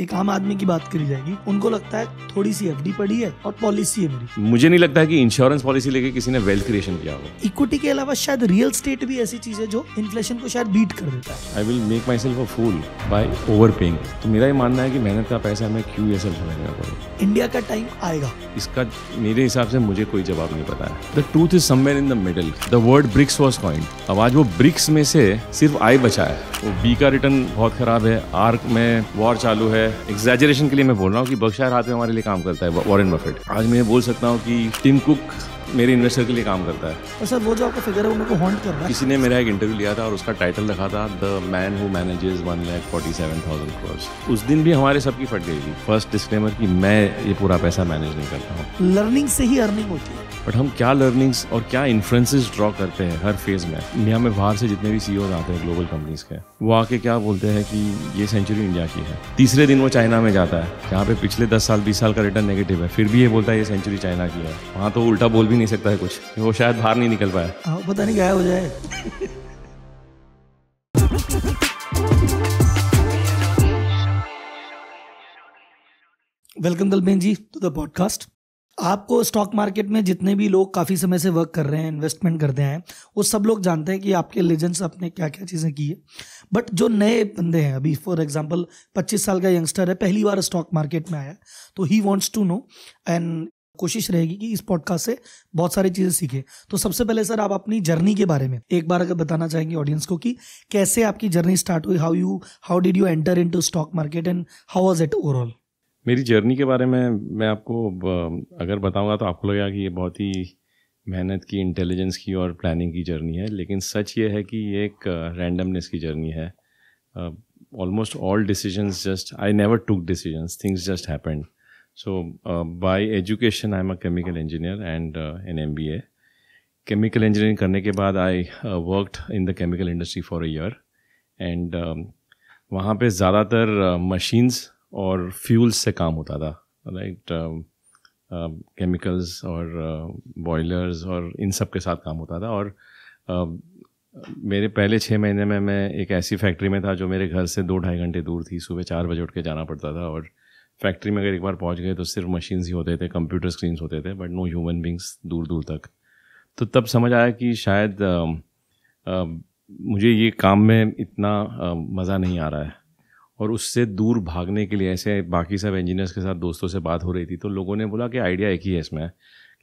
एक आम आदमी की बात करी जाएगी उनको लगता है थोड़ी सी एफडी पड़ी है और पॉलिसी है मेरी मुझे नहीं लगता है कि इंश्योरेंस पॉलिसी लेके किसी ने वेल्थ क्रिएशन किया हो इक्विटी के अलावा शायद रियल स्टेट भी ऐसी चीज है जो इन्फ्लेशन को शायद बीट कर देता है I will make my self a fool by overpaying तो मेरा ये मानना है कि मेहनत का पैसा मैं क्यों ये सब समझना पड़े इंडिया का टाइम आएगा इसका मेरे हिसाब से मुझे कोई जवाब नहीं पता है the truth is somewhere in the middle the word BRICS was coined अब आज वो ब्रिक्स में से सिर्फ आई बचा है वो बी का रिटर्न बहुत खराब है आर्क में वॉर चालू है एग्जेजरेशन के लिए मैं बोल रहा हूँ कि बख्शार हाथ में हमारे लिए काम करता है वॉरेन बफेट आज मैं बोल सकता हूँ कि टिम कुक मेरे इन्वेस्टर के लिए काम करता है और सर वो जो आपका फिगर है वो मेरे को हॉन्ट कर रहा है किसी ने मेरा एक इंटरव्यू लिया था और उसका टाइटल रखा था the man who manages one lakh forty seven thousand crores उस दिन भी हमारे सबकी फट गई थी फर्स्ट डिस्क्लेमर कि मैं ये पूरा पैसा मैनेज नहीं करता हूँ लर्निंग से ही अर्निंग होती है बट हम क्या लर्निंग्स और क्या इन्फ्लुएंसेस ड्रॉ करते हैं हर फेज में इंडिया में बाहर से जितने भी सीईओ e आते हैं ग्लोबल कंपनीज के वो आके क्या बोलते हैं कि ये सेंचुरी इंडिया की है तीसरे दिन वो चाइना में जाता है जहाँ पे पिछले दस साल बीस साल का रिटर्न नेगेटिव है फिर भी ये बोलता है ये सेंचुरी चाइना की है वहाँ तो उल्टा बोल भी नहीं सकता है कुछ वो शायद बाहर नहीं निकल पाया हाँ, पता नहीं क्या हो जाए वेलकम दलबेन जी टू द पॉडकास्ट आपको स्टॉक मार्केट में जितने भी लोग काफ़ी समय से वर्क कर रहे हैं इन्वेस्टमेंट करते हैं वो सब लोग जानते हैं कि आपके लेजेंड्स आपने क्या क्या चीज़ें की है बट जो नए बंदे हैं अभी फॉर एग्जांपल 25 साल का यंगस्टर है पहली बार स्टॉक मार्केट में आया तो he wants to know and कोशिश रहेगी कि इस पॉडकास्ट से बहुत सारी चीज़ें सीखें तो सबसे पहले सर आप अपनी जर्नी के बारे में एक बार अगर बताना चाहेंगे ऑडियंस को कि कैसे आपकी जर्नी स्टार्ट हुई how you how did you enter in stock market and how was it overall मेरी जर्नी के बारे में मैं आपको अगर बताऊंगा तो आपको लगेगा कि ये बहुत ही मेहनत की इंटेलिजेंस की और प्लानिंग की जर्नी है लेकिन सच ये है कि ये एक रैंडमनेस की जर्नी है almost all decisions just I never took decisions things just happened so by education I am a chemical engineer and an M B A chemical engineering करने के बाद I worked in the chemical industry for a year and वहाँ पे ज़्यादातर machines और fuel से काम होता था राइट केमिकल्स um, um, और बॉयलर्स uh, और इन सब के साथ काम होता था और um, मेरे पहले छः महीने में मैं एक ऐसी फैक्ट्री में था जो मेरे घर से दो ढाई घंटे दूर थी सुबह चार बजे उठ के जाना पड़ता था और फैक्ट्री में अगर एक बार पहुंच गए तो सिर्फ मशीन्स ही होते थे कंप्यूटर स्क्रीन्स होते थे बट नो ह्यूमन बींग्स दूर दूर तक तो तब समझ आया कि शायद आ, आ, मुझे ये काम में इतना मज़ा नहीं आ रहा है और उससे दूर भागने के लिए ऐसे बाकी सब इंजीनियर्स के साथ दोस्तों से बात हो रही थी तो लोगों ने बोला कि आइडिया एक ही है इसमें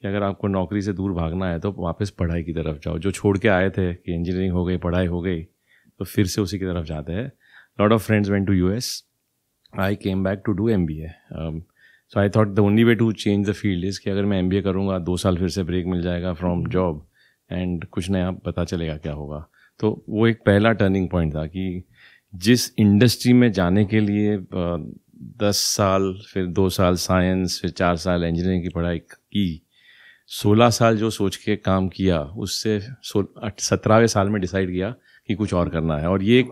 कि अगर आपको नौकरी से दूर भागना है तो वापस पढ़ाई की तरफ जाओ जो छोड़ के आए थे कि इंजीनियरिंग हो गई पढ़ाई हो गई तो फिर से उसी की तरफ जाते हैं lot of friends went to U S I came back to do M B A so I thought the only way to change the field is कि अगर मैं एम बी ए करूँगा दो साल फिर से ब्रेक मिल जाएगा फ्रॉम जॉब एंड कुछ नया पता चलेगा क्या होगा तो वो एक पहला टर्निंग पॉइंट था कि जिस इंडस्ट्री में जाने के लिए दस साल फिर दो साल साइंस फिर चार साल इंजीनियरिंग की पढ़ाई की सोलह साल जो सोच के काम किया उससे सत्रहवें साल में डिसाइड किया कि कुछ और करना है और ये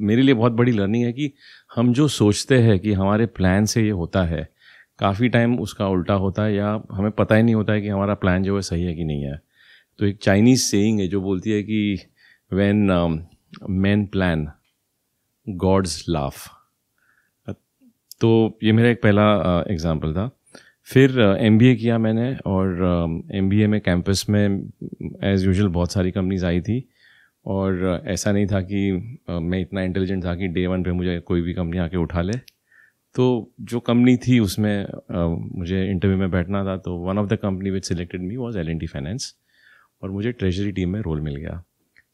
मेरे लिए बहुत बड़ी लर्निंग है कि हम जो सोचते हैं कि हमारे प्लान से ये होता है काफ़ी टाइम उसका उल्टा होता है या हमें पता ही नहीं होता है कि हमारा प्लान जो है सही है कि नहीं है तो एक चाइनीज़ सेइंग है जो बोलती है कि when man plan gods laugh तो ये मेरा एक पहला एग्ज़ाम्पल था फिर एम बी ए किया मैंने और एम बी ए में कैंपस में एज़ यूजल बहुत सारी कंपनीज आई थी और ऐसा नहीं था कि मैं इतना इंटेलिजेंट था कि डे वन पे मुझे कोई भी कंपनी आके उठा ले तो जो कंपनी थी उसमें मुझे इंटरव्यू में बैठना था तो one of the company which selected me was L N T finance और मुझे ट्रेजरी टीम में रोल मिल गया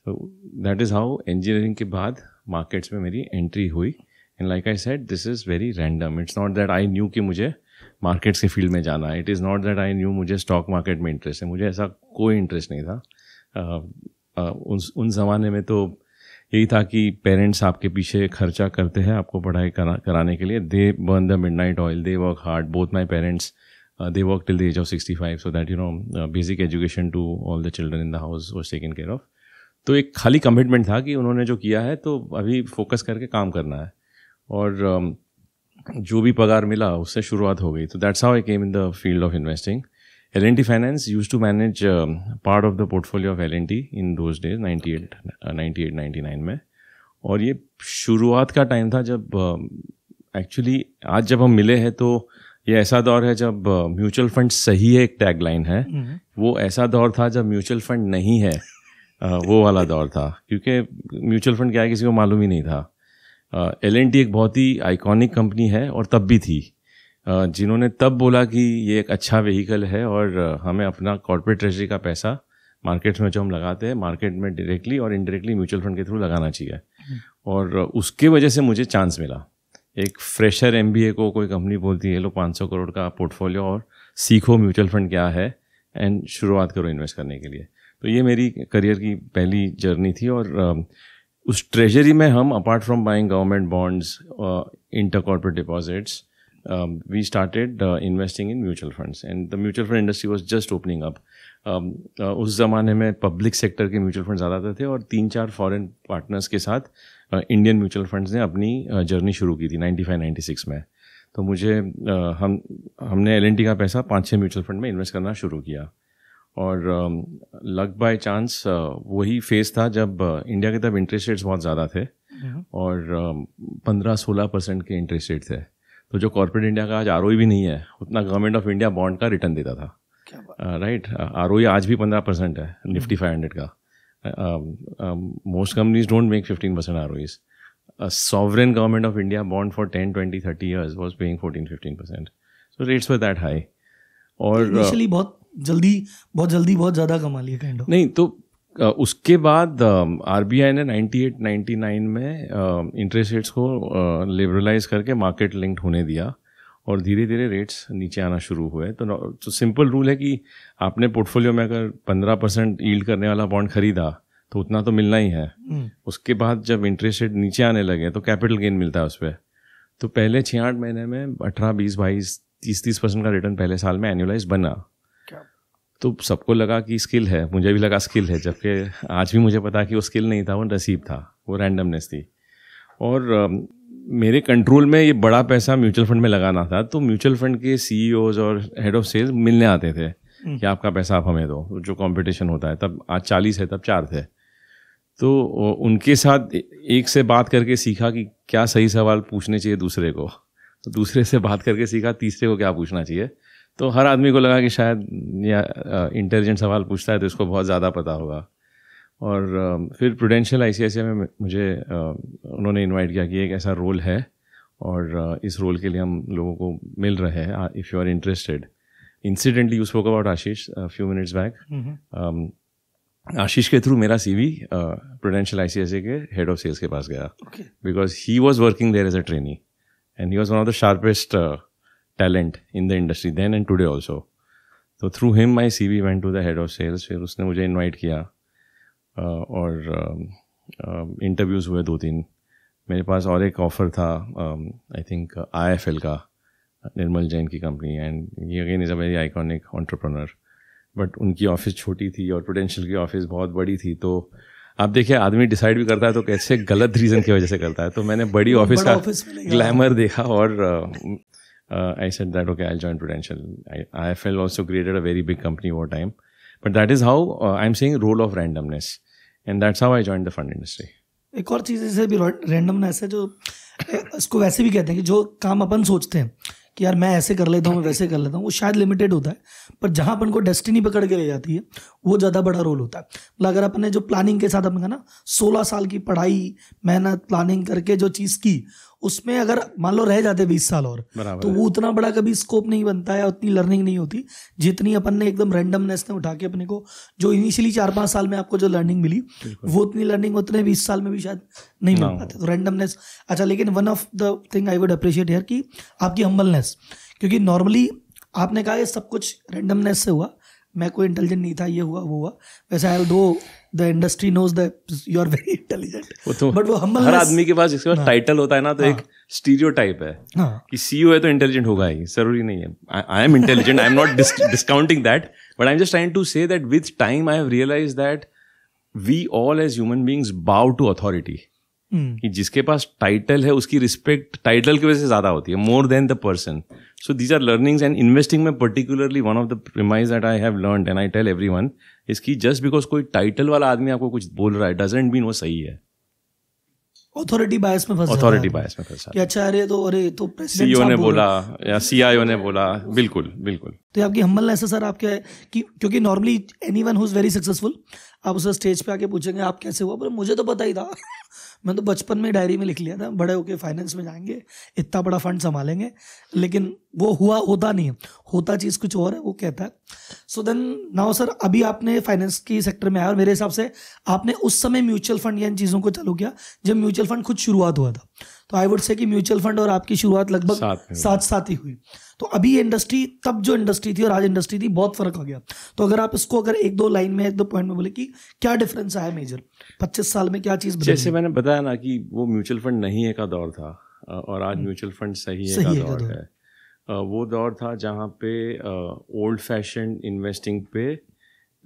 तो दैट इज़ हाउ इंजीनियरिंग के बाद मार्केट्स में मेरी एंट्री हुई and like I said this is very random it's not that I knew कि मुझे मार्केट्स के फील्ड में जाना है it is not that I knew मुझे स्टॉक मार्केट में इंटरेस्ट है मुझे ऐसा कोई इंटरेस्ट नहीं था uh, uh, उन उन ज़माने में तो यही था कि पेरेंट्स आपके पीछे खर्चा करते हैं आपको पढ़ाई करा, कराने के लिए they burn the midnight oil they work hard both my parents they work till the age of sixty five so that you know basic education to all the children in the house was taken care of तो एक खाली commitment था कि उन्होंने जो किया है तो अभी फोकस करके काम करना है और um, जो भी पगार मिला उससे शुरुआत हो गई तो that's how I came in the field of investing L N T finance used to manage part of the portfolio of L N T in those days ninety eight ninety eight ninety nine में और ये शुरुआत का time था जब actually um, uh, आज जब हम मिले हैं तो ये ऐसा दौर है जब म्यूचुअल uh, फंड सही है एक टैग लाइन है हम्म। वो ऐसा दौर था जब म्यूचुअल फंड नहीं है वो वाला दौर था क्योंकि म्यूचुअल फंड क्या है किसी को मालूम ही नहीं था एल एन टी एक बहुत ही आइकॉनिक कंपनी है और तब भी थी जिन्होंने तब बोला कि ये एक अच्छा व्हीकल है और हमें अपना कॉर्पोरेट ट्रेजरी का पैसा मार्केट्स में जो हम लगाते हैं मार्केट में डायरेक्टली और इनडायरेक्टली म्यूचुअल फंड के थ्रू लगाना चाहिए हम्म। और उसके वजह से मुझे चांस मिला एक फ्रेशर एम को कोई कंपनी बोलती है लो पाँच करोड़ का पोर्टफोलियो और सीखो म्यूचुअल फंड क्या है एंड शुरुआत करो इन्वेस्ट करने के लिए तो ये मेरी करियर की पहली जर्नी थी और उस ट्रेजरी में हम apart from buying government bonds inter corporate deposits we started investing in mutual funds and the mutual fund industry was just opening up उस ज़माने में पब्लिक सेक्टर के म्यूचुअल फंड ज़्यादातर थे और तीन चार फॉरेन पार्टनर्स के साथ इंडियन म्यूचुअल फंड्स ने अपनी जर्नी शुरू की थी नाइन्टी फाइव नाइन्टी सिक्स में तो मुझे हम हमने एल का पैसा पाँच छः म्यूचुअल फंड में इन्वेस्ट करना शुरू किया और लक बाय चांस वही फेज़ था जब इंडिया के तब इंटरेस्ट रेट्स बहुत ज़्यादा थे और um, पंद्रह सोलह परसेंट के इंटरेस्ट रेट थे तो जो कॉरपोरेट इंडिया का आज आर भी नहीं है उतना गवर्नमेंट ऑफ इंडिया बॉन्ड का रिटर्न देता था right are uh, right? Uh, आज भी पंद्रह परसेंट है निफ्टी फाइव हंड्रेड का most companies don't make fifteen percent R OEs sovereign government of India bond for ten twenty thirty years was paying fourteen fifteen percent so rates were that high और uh, बहुत जल्दी बहुत जल्दी बहुत ज़्यादा कमा लिया काइंड ऑफ नहीं तो उसके बाद आर बी आई ने 98, 99 में इंटरेस्ट रेट्स को लिबरलाइज करके मार्केट लिंक्ड होने दिया और धीरे धीरे रेट्स नीचे आना शुरू हुए तो, तो सिंपल रूल है कि आपने पोर्टफोलियो में अगर 15 परसेंट ईल्ड करने वाला बॉन्ड खरीदा तो उतना तो मिलना ही है हम्म। उसके बाद जब इंटरेस्ट रेट नीचे आने लगे तो कैपिटल गेन मिलता है उस पर तो पहले आठ महीने में अठारह बीस बाईस तीस तीस परसेंट का रिटर्न पहले साल में एनुअलाइज बना तो सबको लगा कि स्किल है मुझे भी लगा स्किल है जबकि आज भी मुझे पता कि वो स्किल नहीं था वो नसीब था वो रैंडमनेस थी और मेरे कंट्रोल में ये बड़ा पैसा म्यूचुअल फंड में लगाना था तो म्यूचुअल फंड के सी e और हेड ऑफ सेल्स मिलने आते थे हम्म। कि आपका पैसा आप हमें दो जो कंपटीशन होता है तब आज चालीस है तब चार थे तो उनके साथ एक से बात करके सीखा कि क्या सही सवाल पूछने चाहिए दूसरे को तो दूसरे से बात करके सीखा तीसरे को क्या पूछना चाहिए तो हर आदमी को लगा कि शायद या इंटेलिजेंट सवाल पूछता है तो इसको बहुत ज़्यादा पता होगा और फिर प्रूडेंशियल आई में मुझे उन्होंने इनवाइट किया कि एक ऐसा रोल है और इस रोल के लिए हम लोगों को मिल रहे हैं if you are interested incidentally you spoke about Ashish few minutes back Ashish के थ्रू मेरा सी वी प्रोडेंशियल आई के हेड ऑफ सेल्स के पास गया because he was working there as a training and he was one of the sharpest talent in the industry then and today also तो through him my C V went to the head of sales फिर उसने मुझे invite किया uh, और interviews um, um, हुए दो तीन मेरे पास और एक ऑफ़र था I think I F L का निर्मल जैन की कंपनी एंड ये again is a very iconic entrepreneur but उनकी ऑफिस छोटी थी और पोटेंशियल की ऑफिस बहुत बड़ी थी तो आप देखिए आदमी डिसाइड भी करता है तो कैसे गलत रीज़न की वजह से करता है तो मैंने बड़ी ऑफिस का ग्लैमर देखा और uh, uh, I said that okay, I'll join Prudential. I, IFL also created a very big company over time, but that is how uh, I'm saying role of randomness, and that's how I joined the fund industry. एक और चीज़ इसे भी randomness है जो इसको वैसे भी कहते हैं कि जो काम अपन सोचते हैं कि यार मैं ऐसे कर लेता हूँ मैं वैसे कर लेता हूँ वो शायद लिमिटेड होता है पर जहाँ अपन को डेस्टिनी पकड़ के ले जाती है वो ज़्यादा बड़ा रोल होता है मतलब अगर अपन ने जो प्लानिंग के साथ अपन का ना सोलह साल की पढ़ाई मेहनत प्लानिंग करके जो चीज़ की उसमें अगर मान लो रह जाते बीस साल और तो वो उतना बड़ा कभी स्कोप नहीं बनता है उतनी लर्निंग नहीं होती जितनी अपन ने एकदम रेंडमनेस ने उठा के अपने को जो इनिशियली चार पाँच साल में आपको जो लर्निंग मिली वो उतनी लर्निंग उतने बीस साल में भी शायद नहीं मिल पाते तो रेंडमनेस अच्छा लेकिन one of the thing I would appreciate here कि आपकी हम्बलनेस क्योंकि नॉर्मली आपने कहा ये सब कुछ रेंडमनेस से हुआ मैं कोई इंटेलिजेंट नहीं था ये हुआ वो हुआ वैसे I though the industry knows that you are very intelligent but वो हम तो हर आदमी के पास जिसके पास टाइटल हाँ। होता है ना तो एक स्टीरियो हाँ। टाइप है हाँ। कि सीईओ है तो इंटेलिजेंट होगा ही जरूरी नहीं है I am intelligent I am not discounting that but I am just trying to say that with time I have realize that we all as human beings bow to authority कि जिसके पास title है उसकी respect title की वजह से ज्यादा होती है more than the person so these are learnings and investing में particularly one of the premise that I have learn and I tell everyone इसकी जस्ट बिकॉज कोई टाइटल वाला आदमी आपको कुछ बोल रहा है डजेंट बीन वो सही है अथॉरिटी बायस में फंसा अथॉरिटी बायस में फंसा कि अच्छा अरे तो अरे तो सीईओ e ने बोला या सीआईओ ने बोला बिल्कुल बिल्कुल तो आपकी हम्बल है सर आप क्या है कि क्योंकि normally anyone who is very successful आप उसे स्टेज पे आके पूछेंगे आप कैसे हुआ पर मुझे तो पता ही था मैं तो बचपन में डायरी में लिख लिया था बड़े होके फाइनेंस में जाएंगे इतना बड़ा फंड संभालेंगे लेकिन वो हुआ होता नहीं होता चीज़ कुछ और है वो कहता है सो देन नाउ सर अभी आपने फाइनेंस की सेक्टर में आया और मेरे हिसाब से आपने उस समय म्यूचुअल फंड या इन चीज़ों को चालू किया जब म्यूचुअल फंड खुद शुरुआत हुआ था तो आई वुड से कि म्यूचुअल फंड और आपकी शुरुआत लगभग साथ साथ साथ ही हुई तो अभी इंडस्ट्री तब जो इंडस्ट्री थी और आज इंडस्ट्री थी बहुत फर्क आ गया तो अगर आप इसको अगर एक दो लाइन में एक दो पॉइंट में बोले कि क्या डिफरेंस आया मेजर पच्चीस साल में क्या चीज़ जैसे मैंने बताया ना कि वो म्यूचुअल फंड नहीं है का दौर था और आज म्यूचुअल हम्म। फंड सही, सही का दौर है वो दौर था जहाँ पे ओल्ड फैशन इन्वेस्टिंग पे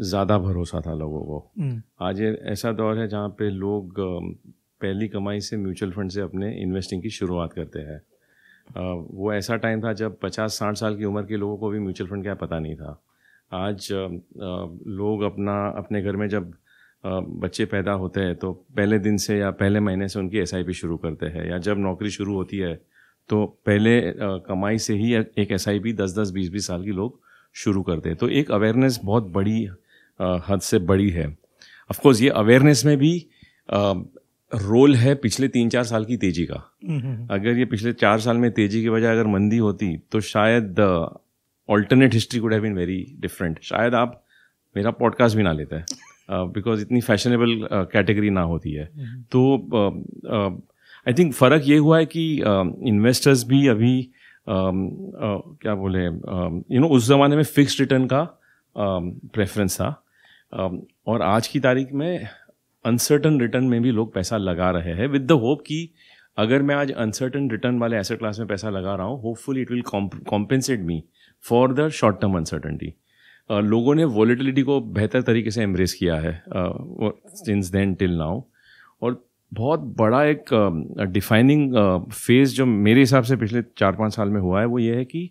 ज़्यादा भरोसा था लोगों को हम्म। आज ऐसा दौर है जहाँ पे लोग पहली कमाई से म्यूचुअल फंड से अपने इन्वेस्टिंग की शुरुआत करते हैं वो ऐसा टाइम था जब 50-60 साल की उम्र के लोगों को भी म्यूचुअल फंड क्या पता नहीं था आज लोग अपना अपने घर में जब बच्चे पैदा होते हैं तो पहले दिन से या पहले महीने से उनकी एस शुरू करते हैं या जब नौकरी शुरू होती है तो पहले कमाई से ही एक एस आई पी दस दस बीस बीस साल की लोग शुरू करते हैं तो एक अवेयरनेस बहुत बड़ी हद से बड़ी है कोर्स ये अवेयरनेस में भी रोल है पिछले तीन चार साल की तेजी का हम्म, हम्म, हम्म। अगर ये पिछले चार साल में तेजी की बजाय अगर मंदी होती तो शायद alternate history could have been very different शायद आप मेरा पॉडकास्ट भी ना लेते हैं बिकॉज इतनी फैशनेबल कैटेगरी ना होती है तो आई थिंक फ़र्क ये हुआ है कि इन्वेस्टर्स uh, भी अभी uh, क्या बोले यू नो उस ज़माने में फिक्स रिटर्न का प्रेफरेंस था और आज की तारीख में अनसर्टन रिटर्न में भी लोग पैसा लगा रहे हैं विद द होप कि अगर मैं आज अनसर्टन रिटर्न वाले एसेट क्लास में पैसा लगा रहा हूँ hopeful it will compensate me for the short term uncertainty लोगों ने वॉलिटिलिटी को बेहतर तरीके से एम्ब्रेस किया है सिंस देन टिल नाउ और बहुत बड़ा एक डिफाइनिंग uh, फेज uh, जो मेरे हिसाब से पिछले चार पाँच साल में हुआ है वो ये है कि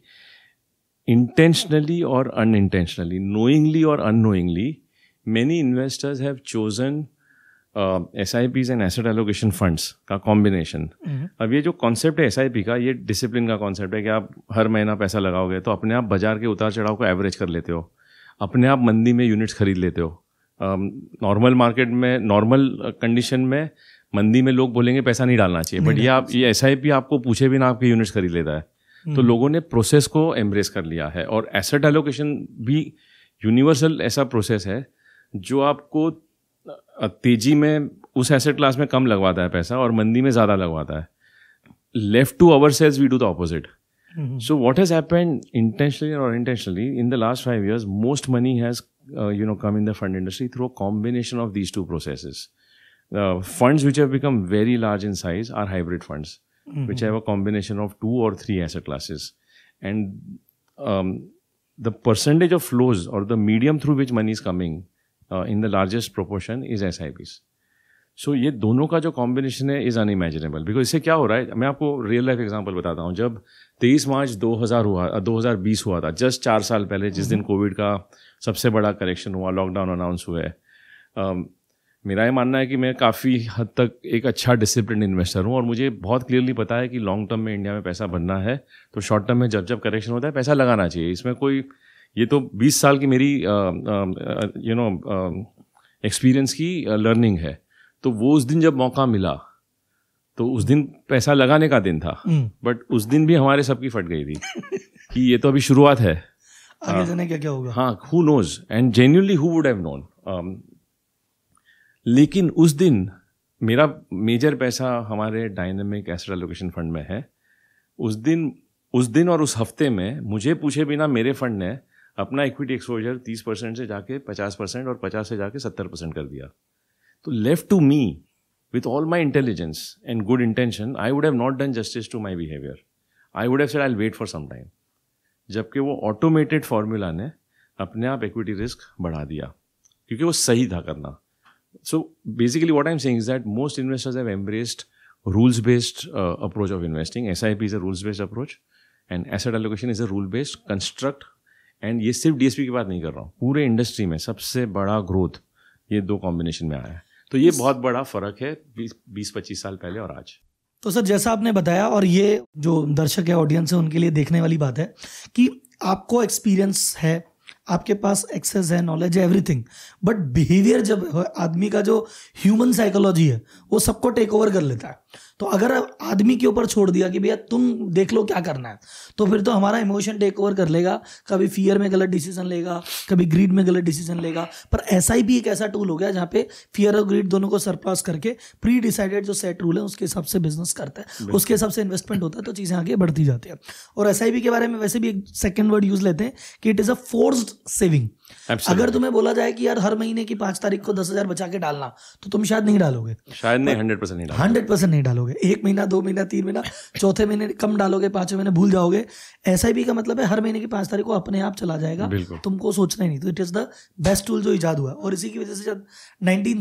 इंटेंशनली और अनइंटेंशनली नोइंगली और knowingly many investors have chosen S I Ps and asset allocation funds का कॉम्बिनेशन हम्म। अब ये जो कॉन्सेप्ट है एस आई पी का ये डिसिप्लिन का कॉन्सेप्ट है कि आप हर महीना पैसा लगाओगे तो अपने आप बाजार के उतार चढ़ाव को एवरेज कर लेते हो अपने आप मंदी में यूनिट्स खरीद लेते हो नॉर्मल um, मार्केट में नॉर्मल कंडीशन में मंदी में लोग बोलेंगे पैसा नहीं डालना चाहिए बट ये आप ये एस आई पी आपको पूछे भी ना आपके यूनिट्स खरीद लेता है तो हम्म। लोगों ने प्रोसेस को एम्ब्रेस कर लिया है और एसेट एलोकेशन भी यूनिवर्सल ऐसा प्रोसेस है जो आपको तेजी में उस एसेट क्लास में कम लगवाता है पैसा और मंदी में ज्यादा लगवाता है left to ourselves we do the opposite so what has happened intentionally or intentionally in the last five years most money has you know come in the fund industry through a combination of these two process funds which have become very large in size or hybrid funds which have a combination of two or three asset classes and the percentage of flows or the medium through which money is coming in the largest proportion is S I SIPs so ये दोनों का जो combination है is unimaginable because इससे क्या हो रहा है मैं आपको रियल लाइफ एग्जाम्पल बताता हूँ जब तेईस मार्च दो हज़ार हुआ uh, दो हज़ार बीस हुआ था जस्ट चार साल पहले जिस दिन कोविड हम्म। का सबसे बड़ा करेक्शन हुआ लॉकडाउन अनाउंस हुआ है um, मेरा ये मानना है कि मैं काफ़ी हद तक एक अच्छा डिसिप्लिन इन्वेस्टर हूँ और मुझे बहुत क्लियरली पता है कि लॉन्ग टर्म में इंडिया में पैसा बनना है तो शॉर्ट टर्म में जब जब करेक्शन होता है पैसा लगाना चाहिए इसमें कोई ये तो 20 साल की मेरी यू नो एक्सपीरियंस की लर्निंग है तो वो उस दिन जब मौका मिला तो उस दिन पैसा लगाने का दिन था बट हम्म। उस दिन भी हमारे सबकी फट गई थी कि ये तो अभी शुरुआत है आगे हाँ। जाने क्या क्या होगा हाँ who knows and genuinely who would have known लेकिन उस दिन मेरा मेजर पैसा हमारे डायनेमिक एसेट एलोकेशन फंड में है उस दिन उस दिन और उस हफ्ते में मुझे पूछे बिना मेरे फंड ने अपना इक्विटी एक्सपोजर 30 परसेंट से जाके 50 परसेंट और 50 से जाके 70 परसेंट कर दिया तो left to me with all my intelligence and good intention I would have not done justice to my behaviour I would have said I wait for some time जबकि वो ऑटोमेटेड फार्मूला ने अपने आप equity risk बढ़ा दिया क्योंकि वो सही था करना so basically what I am saying is that most investors have embraced rules based approach of investing SIP is a rules based approach and asset allocation is a rule based construct and ये सिर्फ DSP की बात नहीं कर रहा हूँ पूरे industry में सबसे बड़ा ग्रोथ ये दो कॉम्बिनेशन में आया है तो ये बहुत बड़ा फर्क है बीस पच्चीस साल पहले और आज तो सर जैसा आपने बताया और ये जो दर्शक है ऑडियंस है उनके लिए देखने वाली बात है कि आपको एक्सपीरियंस है आपके पास एक्सेस है नॉलेज है एवरीथिंग बट बिहेवियर जब आदमी का जो ह्यूमन साइकोलॉजी है वो सबको टेक ओवर कर लेता है तो अगर आदमी के ऊपर छोड़ दिया कि भैया तुम देख लो क्या करना है तो फिर तो हमारा इमोशन टेक ओवर कर लेगा कभी फियर में गलत डिसीजन लेगा कभी ग्रीड में गलत डिसीजन लेगा पर ऐसा ही भी एक ऐसा टूल हो गया जहाँ पे फियर और ग्रीड दोनों को सरपास करके प्री डिसाइडेड जो सेट रूल है उसके हिसाब से बिजनेस करता है उसके हिसाब से इन्वेस्टमेंट होता है तो चीज़ें आगे बढ़ती जाती है और एस के बारे में वैसे भी एक सेकेंड वर्ड यूज लेते हैं कि it is a force saving Absolutely. अगर तुम्हें बोला जाए कि यार हर महीने की पांच तारीख को दस हजार बचा के डालना तो तुम शायद नहीं डालोगे शायद नहीं हंड्रेड परसेंट नहीं हंड्रेड परसेंट नहीं डालोगे एक महीना दो महीना तीन महीना चौथे महीने कम डालोगे पांचवें महीने भूल जाओगे ऐसा एस का मतलब है हर महीने की पांच तारीख को अपने आप चला जाएगा तुमको सोचना ही नहीं तो it is the best tool जो ईजाद हुआ और इसी की वजह से जब नाइनटीन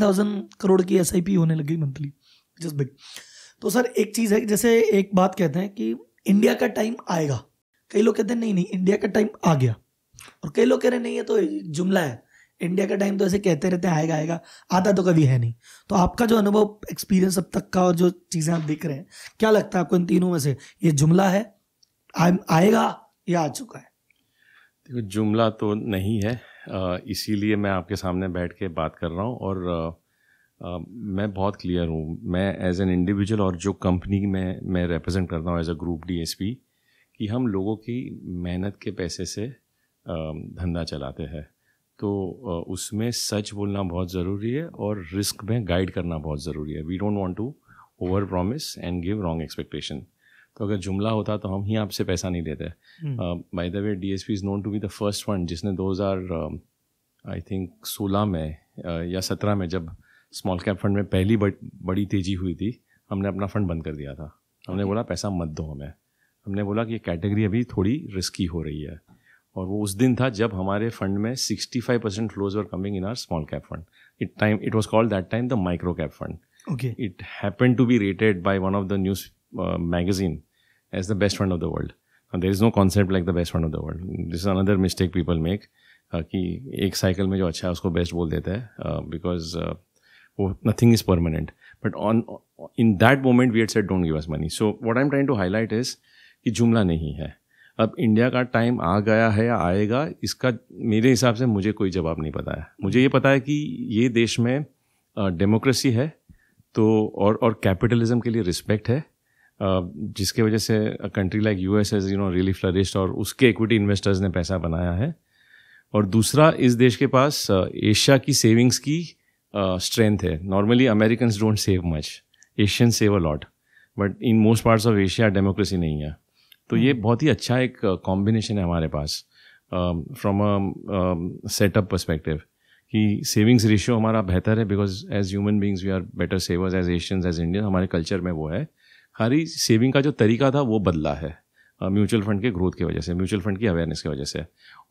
करोड़ की एस होने लगी मंथली जस्ट बिग तो सर एक चीज़ है जैसे एक बात कहते हैं कि इंडिया का टाइम आएगा कई लोग कहते हैं नहीं नहीं इंडिया का टाइम आ गया और कई लोग कह रहे नहीं ये तो जुमला है इंडिया का टाइम तो ऐसे कहते रहते हैं आएगा आएगा आता तो कभी है नहीं तो आपका जो अनुभव एक्सपीरियंस अब तक का और जो चीज़ें आप देख रहे हैं क्या लगता है आपको इन तीनों में से ये जुमला है आ, आएगा या आ चुका है देखो जुमला तो नहीं है इसीलिए मैं आपके सामने बैठ के बात कर रहा हूँ और आ, मैं बहुत क्लियर हूँ मैं एज एन इंडिविजुअल और जो कंपनी में मैं रिप्रेजेंट करता हूँ एज अ ग्रुप डी कि हम लोगों की मेहनत के पैसे से धंधा चलाते हैं तो उसमें सच बोलना बहुत ज़रूरी है और रिस्क में गाइड करना बहुत ज़रूरी है we don't want to over promise and give wrong expectation तो अगर जुमला होता तो हम ही आपसे पैसा नहीं देते by the way D S P is known to be the first one जिसने दो हज़ार आई थिंक सोलह में uh, या सत्रह में जब स्मॉल कैप फंड में पहली बड़, बड़ी तेज़ी हुई थी हमने अपना फंड बंद कर दिया था हमने okay. बोला पैसा मत दो हमें हमने बोला कि ये कैटेगरी अभी थोड़ी रिस्की हो रही है और वो उस दिन था जब हमारे फंड में 65 percent flows were coming in are small cap fund it time it was called that time the micro cap fund okay it happen to be rated by one of the news magazine as the best fund of the world there is no concept like the best fund of the world this another mistake people make कि एक cycle में जो अच्छा है उसको best बोल देता है बिकॉज uh, uh, वो nothing is permanent but on in that moment we at set don't give us money so what I am trying to highlight is कि जुमला नहीं है अब इंडिया का टाइम आ गया है या आएगा इसका मेरे हिसाब से मुझे कोई जवाब नहीं पता है मुझे ये पता है कि ये देश में डेमोक्रेसी है तो और और कैपिटलिज्म के लिए रिस्पेक्ट है जिसके वजह से country like U S as you know really flourished और उसके इक्विटी इन्वेस्टर्स ने पैसा बनाया है और दूसरा इस देश के पास एशिया की सेविंग्स की स्ट्रेंथ है normally American don't save much Asian save a lot but in most parts of Asia democracy नहीं है तो ये हम्म। बहुत ही अच्छा एक कॉम्बिनेशन है हमारे पास फ्रॉम अ सेटअप परस्पेक्टिव कि सेविंग्स रेशियो हमारा बेहतर है because as human beings we are better savers as Asians as Indian हमारे कल्चर में वो है खाली सेविंग का जो तरीका था वो बदला है म्यूचुअल फंड के ग्रोथ की वजह से म्यूचुअल फंड की अवेयरनेस की वजह से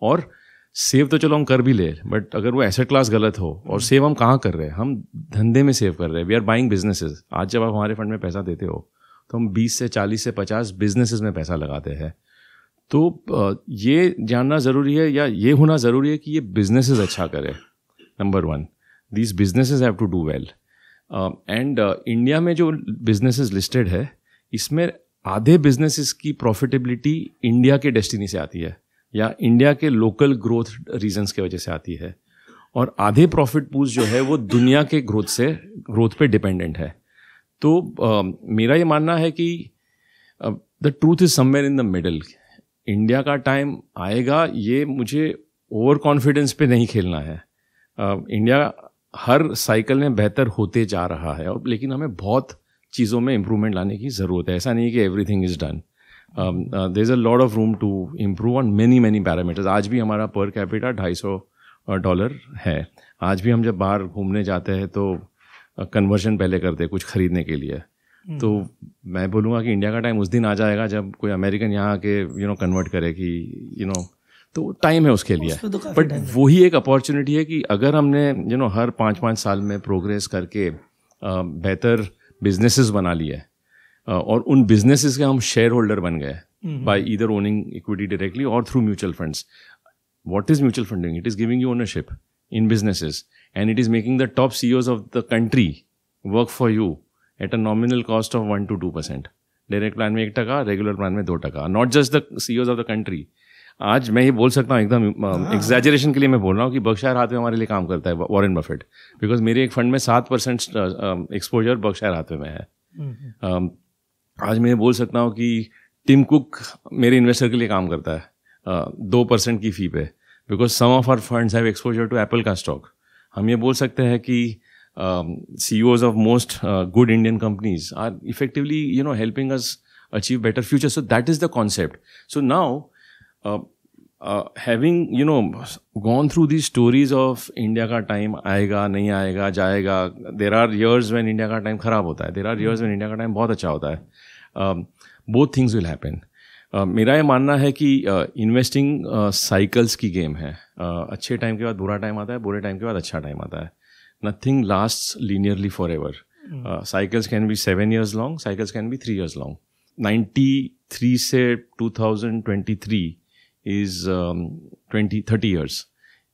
और सेव तो चलो हम कर भी ले बट अगर वो एसेट क्लास गलत हो और सेव हम्म। हम कहाँ कर रहे हैं हम धंधे में सेव कर रहे हैं वी आर बाइंग बिजनेसेस आज जब आप हमारे फंड में पैसा देते हो तो हम 20 से 40 से 50 बिजनेसेस में पैसा लगाते हैं तो ये जानना ज़रूरी है या ये होना ज़रूरी है कि ये बिजनेसेस अच्छा करें number one these businesses have to do well and India में जो बिजनेसेस लिस्टेड है इसमें आधे बिजनेसेस की प्रॉफिटेबिलिटी इंडिया के डेस्टिनी से आती है या इंडिया के लोकल ग्रोथ रीजंस की वजह से आती है और आधे प्रॉफिट पूज जो है वो दुनिया के ग्रोथ से ग्रोथ पे डिपेंडेंट है तो uh, मेरा ये मानना है कि the truth is somewhere in the middle India का टाइम आएगा ये मुझे ओवर कॉन्फिडेंस पे नहीं खेलना है uh, इंडिया हर साइकिल में बेहतर होते जा रहा है और लेकिन हमें बहुत चीज़ों में इम्प्रूवमेंट लाने की ज़रूरत है ऐसा नहीं कि everything is done there is a lot of room to improve on many many parameters आज भी हमारा पर कैपिटा ढाई सौ डॉलर है आज भी हम जब बाहर घूमने जाते हैं तो कन्वर्जन पहले कर दे कुछ ख़रीदने के लिए हम्म। तो मैं बोलूँगा कि इंडिया का टाइम उस दिन आ जाएगा जब कोई अमेरिकन यहाँ आके यू नो कन्वर्ट करे कि यू नो तो टाइम है उसके लिए बट तो वही एक अपॉर्चुनिटी है कि अगर हमने यू नो हर पाँच पाँच साल में प्रोग्रेस करके बेहतर बिजनेसेस बना लिए और उन बिजनेसेस के हम शेयर होल्डर बन गए by either owning equity directly or through mutual funds what is mutual funding it is giving you ownership in businesses and it is making the top CEOs of the country work for you at a nominal cost of one to two percent direct plan में एक टका regular plan में दो टका not just the CEOs of the country आज मैं ये बोल सकता हूँ एकदम एग्जेजरेशन uh, हाँ। के लिए मैं बोल रहा हूँ कि बख्शायर हाथवे हमारे लिए काम करता है वॉरेन बफेट बिकॉज मेरे एक फंड में सात परसेंट एक्सपोजर बख्शायर हाथवे में है uh, आज मैं ये बोल सकता हूँ कि टिम कुक मेरे इन्वेस्टर के लिए काम करता है दो uh, परसेंट की फ़ी पे because some of our funds have exposure to Apple का स्टॉक हम ये बोल सकते हैं कि CEOs of most good Indian companies are effectively you know helping us achieve better future so that is the concept so now having you know gone through the stories of India का time आएगा नहीं आएगा जाएगा there are years when India का time खराब होता है देर are years when India का टाइम बहुत अच्छा होता है बोथ थिंग्स विल हैपन मेरा ये मानना है कि इन्वेस्टिंग साइकिल्स की गेम है अच्छे टाइम के बाद बुरा टाइम आता है बुरे टाइम के बाद अच्छा टाइम आता है nothing last linearly forever cycles can be seven years long cycles can be three years long ninety three से two thousand twenty three is twenty thirty years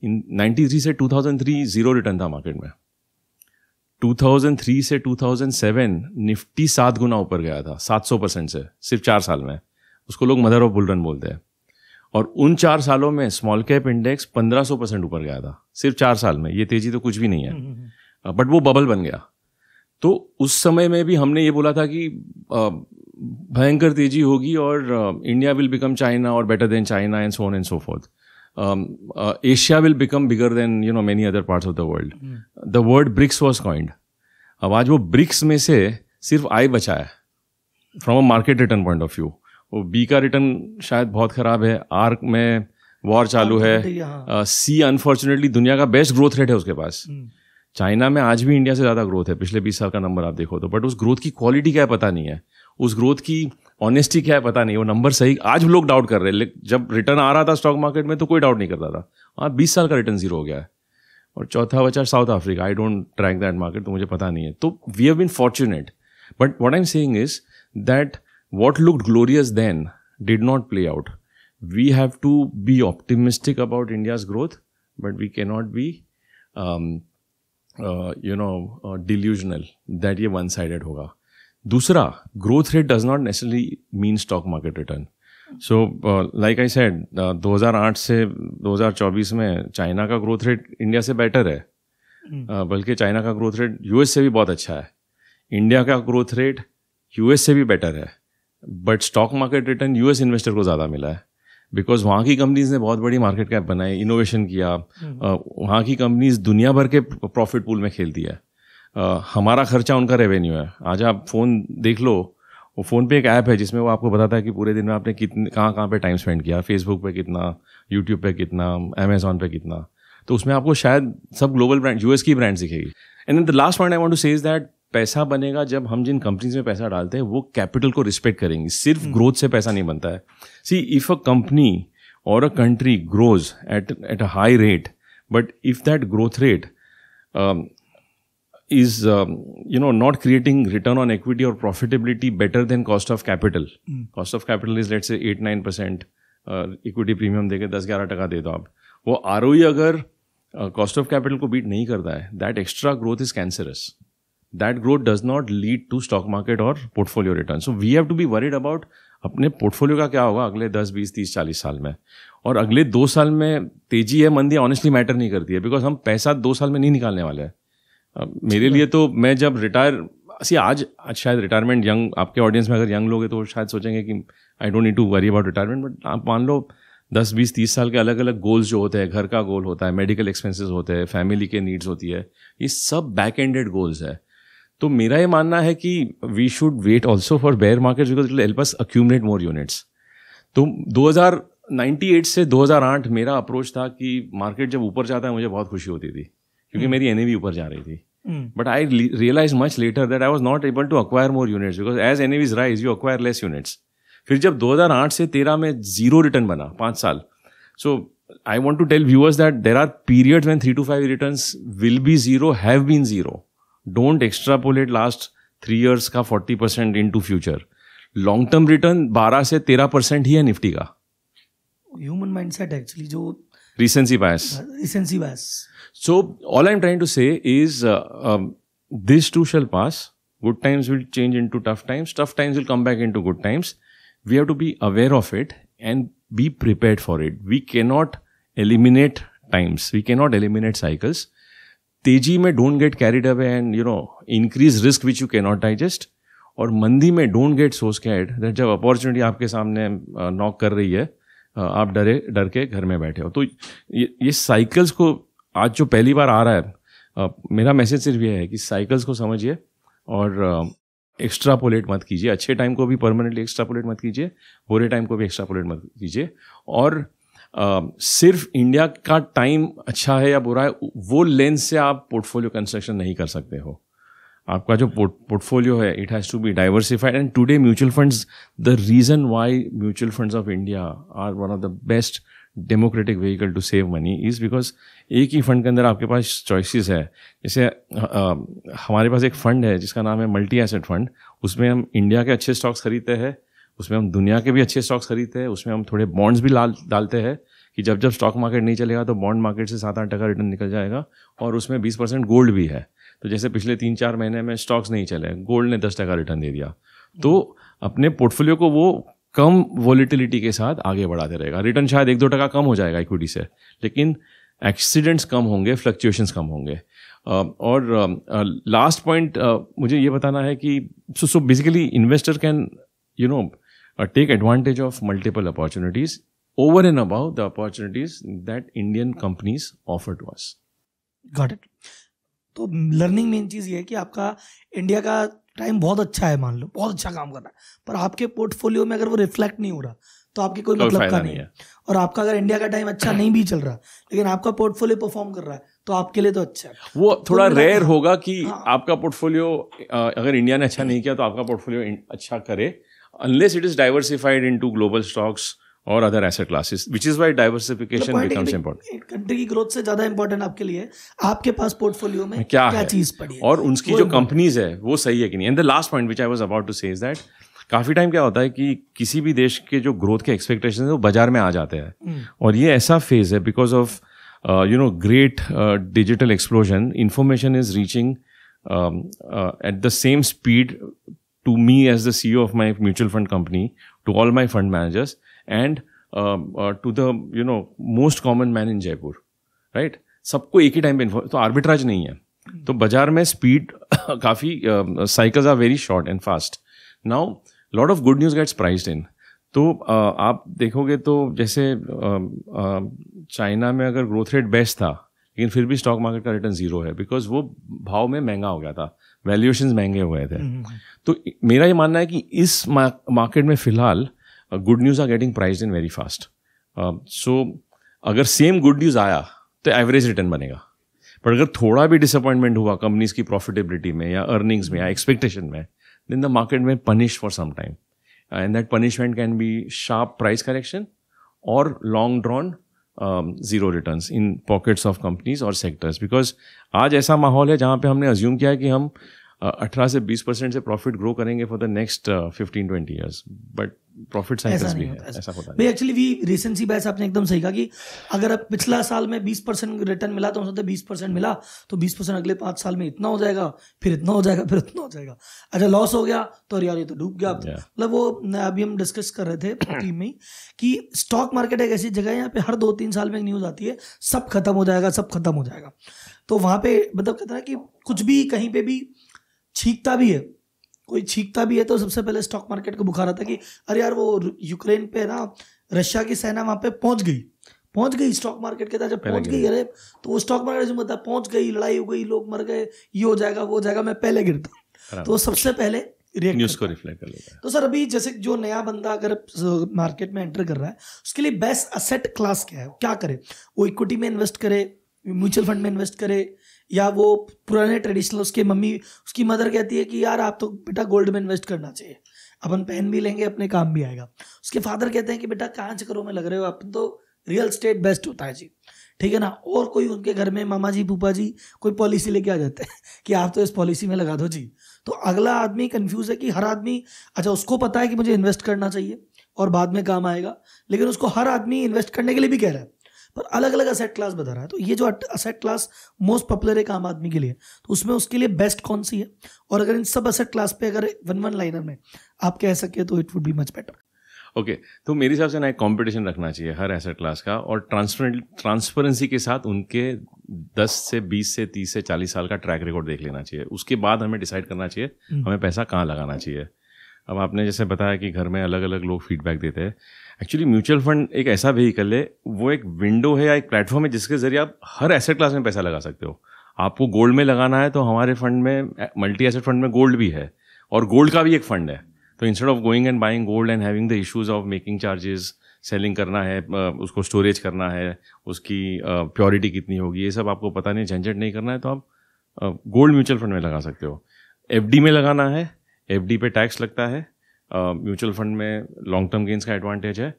in ninety three से two thousand three zero return था market में two thousand three से two thousand seven Nifty सात गुना ऊपर गया था सात सौ परसेंट से सिर्फ चार साल में उसको लोग मदर ऑफ बुलरन बोलते हैं और उन चार सालों में स्मॉल कैप इंडेक्स 1500 परसेंट ऊपर गया था सिर्फ चार साल में ये तेजी तो कुछ भी नहीं है बट हम्म, हम्म, हम्म। वो बबल बन गया तो उस समय में भी हमने ये बोला था कि भयंकर तेजी होगी और इंडिया विल बिकम चाइना और better than China and so on and so forth Asia will become bigger than you know many other parts of the world the world BRICS was coined अब आज वो ब्रिक्स में से सिर्फ I बचा है from a market return point of view वो B का रिटर्न शायद बहुत ख़राब है आर में वॉर चालू है सी तो अनफॉर्चुनेटली हाँ। uh, दुनिया का बेस्ट ग्रोथ रेट है उसके पास चाइना हम्म। में आज भी इंडिया से ज़्यादा ग्रोथ है पिछले बीस साल का नंबर आप देखो तो बट उस ग्रोथ की क्वालिटी क्या है पता नहीं है उस ग्रोथ की ऑनेस्टी क्या है पता नहीं वो नंबर सही आज लोग डाउट कर रहे हैं जब रिटर्न आ रहा था स्टॉक मार्केट में तो कोई डाउट नहीं करता था हाँ बीस साल का रिटर्न जीरो हो गया है और चौथा बचा South Africa I don't track that market तो मुझे पता नहीं है तो we have been fortunate but what I am saying is that what looked glorious then did not play out. We have to be optimistic about India's growth, but we cannot be, um, uh, you know, uh, delusional that ये one sided होगा दूसरा growth rate does not necessarily mean stock market return so like I said 2008 से 2024 में China का growth rate India से better है uh, बल्कि China का ग्रोथ रेट यूएस से भी बहुत अच्छा है इंडिया का ग्रोथ रेट यूएस से भी बेटर है but stock market return US investor को ज़्यादा मिला है बिकॉज वहाँ की कंपनीज ने बहुत बड़ी मार्केट कैप बनाई इनोवेशन किया हम्म। वहाँ की कंपनीज दुनिया भर के प्रॉफिट पूल में खेलती है हमारा खर्चा उनका रेवेन्यू है आज आप फ़ोन देख लो वो फ़ोन पे एक ऐप है जिसमें वो आपको बताता है कि पूरे दिन में आपने कितने कहाँ कहाँ पे टाइम स्पेंड किया फेसबुक पे कितना यूट्यूब पे कितना अमेजोन पे कितना तो उसमें आपको शायद सब ग्लोबल ब्रांड यूएस की ब्रांड सीखेगी and the last point I want to say that पैसा बनेगा जब हम जिन कंपनीज में पैसा डालते हैं वो कैपिटल को रिस्पेक्ट करेंगी सिर्फ ग्रोथ हम्म। से पैसा नहीं बनता है सी if a company or a country grows at at a high rate but if that growth rate is you know not creating return on equity or profitability better than cost of capital cost of capital is let say eight nine percent equity premium देकर दस ग्यारह टका दे दो आप वो R O e अगर cost of capital को बीट नहीं करता है that extra growth is cancerous that growth does not lead to stock market और portfolio return so we have to be worried about अपने पोर्टफोलियो का क्या होगा अगले दस बीस तीस चालीस साल में और अगले दो साल में तेजी है मंदी ऑनेस्टली मैटर नहीं करती है बिकॉज हम पैसा दो साल में नहीं निकालने वाले हैं मेरे लिए तो मैं जब रिटायर सी आज आज शायद रिटायरमेंट यंग आपके ऑडियंस में अगर यंग लोग हैं तो शायद सोचेंगे कि I don't need to worry about retirement but आप मान लो दस बीस तीस साल के अलग अलग गोल्स जो होते हैं घर का गोल होता है मेडिकल एक्सपेंसेस होते हैं फैमिली के नीड्स होती है ये सब बैक एंडेड गोल्स है तो मेरा ये मानना है कि we should wait also for bear market because it help us accumulate more units तो 2098 से 2008 मेरा अप्रोच था कि मार्केट जब ऊपर जाता है मुझे बहुत खुशी होती थी क्योंकि hmm. मेरी एन ऊपर जा रही थी but I realise much later that I was not able to acquire more units because as NAVs rise you acquire less units फिर जब 2008 से 13 में जीरो रिटर्न बना पाँच साल so I want to tell viewers that there are period when three to five return will be zero have been zero don't extrapolate last three years का forty percent into future long term return बारह से तेरह परसेंट ही है निफ्टी का human mind set actually जो recency bias recency bias so all I am trying to say is this too shall pass good times will change into tough times tough times will come back into good times we have to be aware of it and be prepare for it we cannot eliminate times we cannot eliminate cycles तेजी में don't get carried away and you know increase risk which you can not digest और मंदी में don't get so scared that जब opportunity आपके सामने knock कर रही है आप डरे डर के घर में बैठे हो तो ये ये साइकिल्स को आज जो पहली बार आ रहा है मेरा मैसेज सिर्फ ये है कि साइकिल्स को समझिए और एक्स्ट्रापोलेट मत कीजिए अच्छे टाइम को भी परमानेंटली एक्स्ट्रापोलेट मत कीजिए बुरे टाइम को भी एक्स्ट्रापोलेट मत कीजिए और सिर्फ इंडिया का टाइम अच्छा है या बुरा है वो लेंस से आप पोर्टफोलियो कंस्ट्रक्शन नहीं कर सकते हो आपका जो पोर्टफोलियो है it has to be diversified and today mutual funds the reason why mutual funds of India are one of the best democratic vehicle to save money is because एक ही fund के अंदर आपके पास चॉइसेस है जैसे हमारे पास एक फ़ंड है जिसका नाम है मल्टी एसेट फंड उसमें हम इंडिया के अच्छे स्टॉक्स खरीदते हैं उसमें हम दुनिया के भी अच्छे स्टॉक्स खरीदते हैं उसमें हम थोड़े बॉन्ड्स भी डालते हैं कि जब जब स्टॉक मार्केट नहीं चलेगा तो बॉन्ड मार्केट से सात आठ टका रिटर्न निकल जाएगा और उसमें बीस परसेंट गोल्ड भी है तो जैसे पिछले तीन चार महीने में स्टॉक्स नहीं चले गोल्ड ने दस टका रिटर्न दे दिया तो अपने पोर्टफोलियो को वो कम वॉलिटिलिटी के साथ आगे बढ़ाते रहेगा रिटर्न शायद एक दो टका कम हो जाएगा इक्विटी से लेकिन एक्सीडेंट्स कम होंगे फ्लक्चुएशंस कम होंगे और लास्ट पॉइंट मुझे ये बताना है कि so so basically investor can you know or take advantage of multiple opportunities over and above the opportunities that Indian companies offer to us. Got it. तो लर्निंग मेन चीज़ ये है कि आपका इंडिया का टाइम बहुत अच्छा है मान लो बहुत अच्छा काम कर रहा है पर आपके पोर्टफोलियो में अगर वो रिफ्लेक्ट नहीं हो रहा तो आपके कोई मतलब का नहीं है और आपका अगर इंडिया का टाइम अच्छा नहीं भी चल रहा लेकिन आपका पोर्टफोलियो परफॉर्म कर रहा है तो आपके लिए तो अच्छा है वो तो थोड़ा रेयर होगा कि हाँ। आपका पोर्टफोलियो अगर इंडिया ने अच्छा हाँ। नहीं किया तो आपका पोर्टफोलियो अच्छा करे unless it is diversified into global stocks और other asset classes which is why diversification becomes important country की ग्रोथ से ज्यादा इंपॉर्टेंट आपके लिए आपके पास पोर्टफोलियो में क्या, चीज पड़ी है और उनकी जो कंपनीज है वो सही है कि नहीं and the last point which I was about to say that काफ़ी टाइम क्या होता है कि किसी भी देश के जो ग्रोथ के एक्सपेक्टेशन है वो बाजार में आ जाते हैं hmm. और ये ऐसा फेज है because of you know great digital explosion information is reaching at the same speed to me as the CEO of my mutual fund company, to all my fund managers, and uh, uh, to the you know most common man in Jaipur, right? सबको एक ही time पे तो arbitrage नहीं है तो बाजार में speed काफी cycles are very short and fast now lot of good news gets priced in तो uh, आप देखोगे तो जैसे चाइना um, uh, में अगर ग्रोथ रेट बेस्ट था लेकिन फिर भी स्टॉक मार्केट का रिटर्न जीरो है बिकॉज वो भाव में महंगा हो गया था वैल्यूएशन महंगे हुए थे हम्म, हम्म, हम्म। तो मेरा ये मानना है कि इस मार्केट में फिलहाल good news are getting priced in very fast so अगर सेम गुड न्यूज़ आया तो एवरेज रिटर्न बनेगा पर अगर थोड़ा भी डिसअपॉइंटमेंट हुआ कंपनीज की प्रॉफिटेबिलिटी में या अर्निंग्स में या एक्सपेक्टेशन में देन द मार्केट में punish for some time and that punishment can be sharp price correction और long drawn zero returns in pockets of companies और सेक्टर्स बिकॉज आज ऐसा माहौल है जहाँ पे हमने अज्यूम किया है कि हम अठारह से बीस परसेंट से प्रॉफिट ग्रो करेंगे for the next fifteen twenty years but profit cycle भी है ऐसा, ऐसा होता है एक्चुअली वी रिसेंसी बैस आपने एकदम सही कहा कि अगर अब पिछला साल में बीस परसेंट रिटर्न मिला तो हम सोचते बीस परसेंट मिला तो बीस परसेंट अगले पाँच साल में इतना हो जाएगा फिर इतना हो जाएगा फिर इतना हो जाएगा अच्छा लॉस हो गया तो अरे यार ये तो डूब गया मतलब वो अभी हम डिस्कस कर रहे थे टीम में कि स्टॉक मार्केट एक ऐसी जगह है यहाँ पे हर दो तीन साल में एक न्यूज़ आती है सब खत्म हो जाएगा सब खत्म हो जाएगा तो वहाँ पे मतलब कहते हैं कि कुछ भी कहीं पे भी छींकता भी है कोई छींकता भी है तो सबसे पहले स्टॉक मार्केट को बुखार आता कि अरे यार वो यूक्रेन पे ना रशिया की सेना वहाँ पे पहुंच गई पहुंच गई स्टॉक मार्केट के तहत जब पहुंच गई अरे तो वो स्टॉक मार्केट जो मतलब पहुंच गई लड़ाई हो गई लोग मर गए ये हो जाएगा वो हो जाएगा मैं पहले गिरता तो सबसे पहले न्यूज को रिफ्लेक्ट कर लेता है तो सर अभी जैसे जो नया बंदा अगर मार्केट में एंटर कर रहा है उसके लिए बेस्ट असेट क्लास क्या है क्या करे वो इक्विटी में इन्वेस्ट करे म्यूचुअल फंड में इन्वेस्ट करे या वो पुराने ट्रेडिशनल उसके मम्मी उसकी मदर कहती है कि यार आप तो बेटा गोल्ड में इन्वेस्ट करना चाहिए अपन पहन भी लेंगे अपने काम भी आएगा उसके फादर कहते हैं कि बेटा कहाँ चक्करों में लग रहे हो अपन तो रियल स्टेट बेस्ट होता है जी ठीक है ना और कोई उनके घर में मामा जी पुपा जी कोई पॉलिसी लेके आ जाते हैं कि आप तो इस पॉलिसी में लगा दो जी तो अगला आदमी कंफ्यूज है कि हर आदमी अच्छा उसको पता है कि मुझे इन्वेस्ट करना चाहिए और बाद में काम आएगा लेकिन उसको हर आदमी इन्वेस्ट करने के लिए भी कह रहा है पर अलग अलग असेट क्लास बता रहा है तो ये जो असेट क्लास मोस्ट पॉपुलर है एक आम आदमी के लिए तो उसमें उसके लिए बेस्ट कौन सी है और अगर इन सब असेट क्लास पे अगर वन वन लाइनर में आप कह सके तो it would be much better okay okay, तो मेरे हिसाब से ना एक कंपटीशन रखना चाहिए हर एसेट क्लास का और ट्रांसपेरेंट ट्रांसपेरेंसी के साथ उनके 10 से 20 से 30 से 40 साल का ट्रैक रिकॉर्ड देख लेना चाहिए उसके बाद हमें डिसाइड करना चाहिए हम्म। हमें पैसा कहाँ लगाना चाहिए अब आपने जैसे बताया कि घर में अलग अलग लोग फीडबैक देते हैं एक्चुअली म्यूचुअल फंड एक ऐसा व्हीकल है वो एक विंडो है या एक प्लेटफॉर्म है जिसके जरिए आप हर एसेट क्लास में पैसा लगा सकते हो आपको गोल्ड में लगाना है तो हमारे फंड में मल्टी एसेट फंड में गोल्ड भी है और गोल्ड का भी एक फंड है तो instead of going and buying gold and having the issues of making charges selling करना है उसको स्टोरेज करना है उसकी प्योरिटी कितनी होगी ये सब आपको पता नहीं झंझट नहीं करना है तो आप गोल्ड म्यूचुअल फंड में लगा सकते हो एफ में लगाना है एफ पे टैक्स लगता है म्यूचुअल फंड में लॉन्ग टर्म गेंस का एडवांटेज है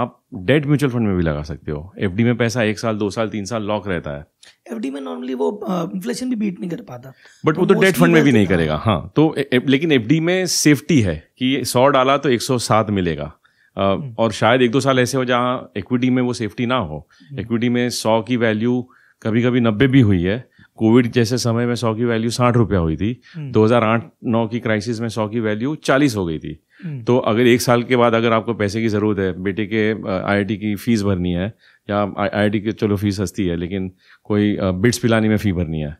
आप डेट म्यूचुअल फंड में भी लगा सकते हो एफ में पैसा एक साल दो साल तीन साल लॉक रहता है एफ में नॉर्मली वो इन्फ्लेशन भी बीट नहीं कर पाता बट तो वो तो डेट फंड में भी नहीं करेगा हाँ तो लेकिन एफ में सेफ्टी है कि सौ डाला तो एक मिलेगा हम्म। और शायद एक दो साल ऐसे हो जहाँ इक्विटी में वो सेफ्टी ना हो इक्विटी हम्म। में सौ की वैल्यू कभी कभी नब्बे भी हुई है कोविड जैसे समय में सौ की वैल्यू साठ रुपया हुई थी हम्म। आठ नौ की क्राइसिस में सौ की वैल्यू चालीस हो गई थी हम्म। तो अगर एक साल के बाद अगर आपको पैसे की ज़रूरत है बेटे के आईआईटी की फ़ीस भरनी है या आईआईटी की चलो फ़ीस सस्ती है लेकिन कोई बिट्स पिलाने में फ़ी भरनी है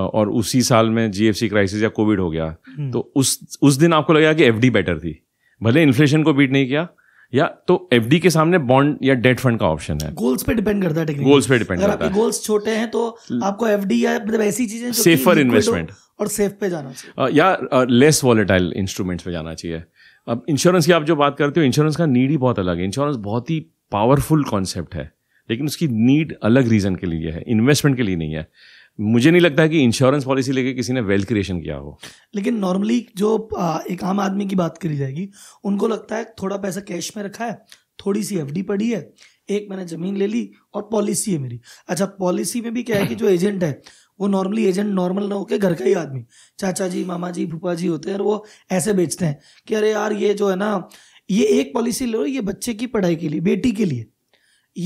और उसी साल में जीएफसी क्राइसिस या कोविड हो गया हम्म। तो उस उस दिन आपको लगा कि एफडी बेटर थी भले इन्फ्लेशन को बीट नहीं किया या तो एफ के सामने बॉन्ड या डेट फंड का ऑप्शन है गोल्स पे डिपेंड करता है गोल्स पे डिपेंड करता है गोल्स छोटे हैं तो आपको एफ या मतलब ऐसी चीजें सेफर इन्वेस्टमेंट और सेफ पे जाना चाहिए या लेस वॉलेटाइल इंस्ट्रूमेंट्स पे जाना चाहिए अब इंश्योरेंस की आप जो बात करते हो इंश्योरेंस का नीड ही बहुत अलग है इंश्योरेंस बहुत ही पावरफुल कॉन्सेप्ट है लेकिन उसकी नीड अलग रीज़न के लिए है इन्वेस्टमेंट के लिए नहीं है मुझे नहीं लगता है कि इंश्योरेंस पॉलिसी लेके किसी ने वेल्थ क्रिएशन किया हो लेकिन नॉर्मली जो एक आम आदमी की बात करी जाएगी उनको लगता है थोड़ा पैसा कैश में रखा है थोड़ी सी एफ पड़ी है एक मैंने ज़मीन ले ली और पॉलिसी है मेरी अच्छा पॉलिसी में भी क्या है कि जो एजेंट है वो नॉर्मली एजेंट नॉर्मल ना होकर घर का ही आदमी चाचा जी मामा जी फूफा जी होते हैं और वो ऐसे बेचते हैं कि अरे यार ये जो है ना ये एक पॉलिसी ले लो ये बच्चे की पढ़ाई के लिए बेटी के लिए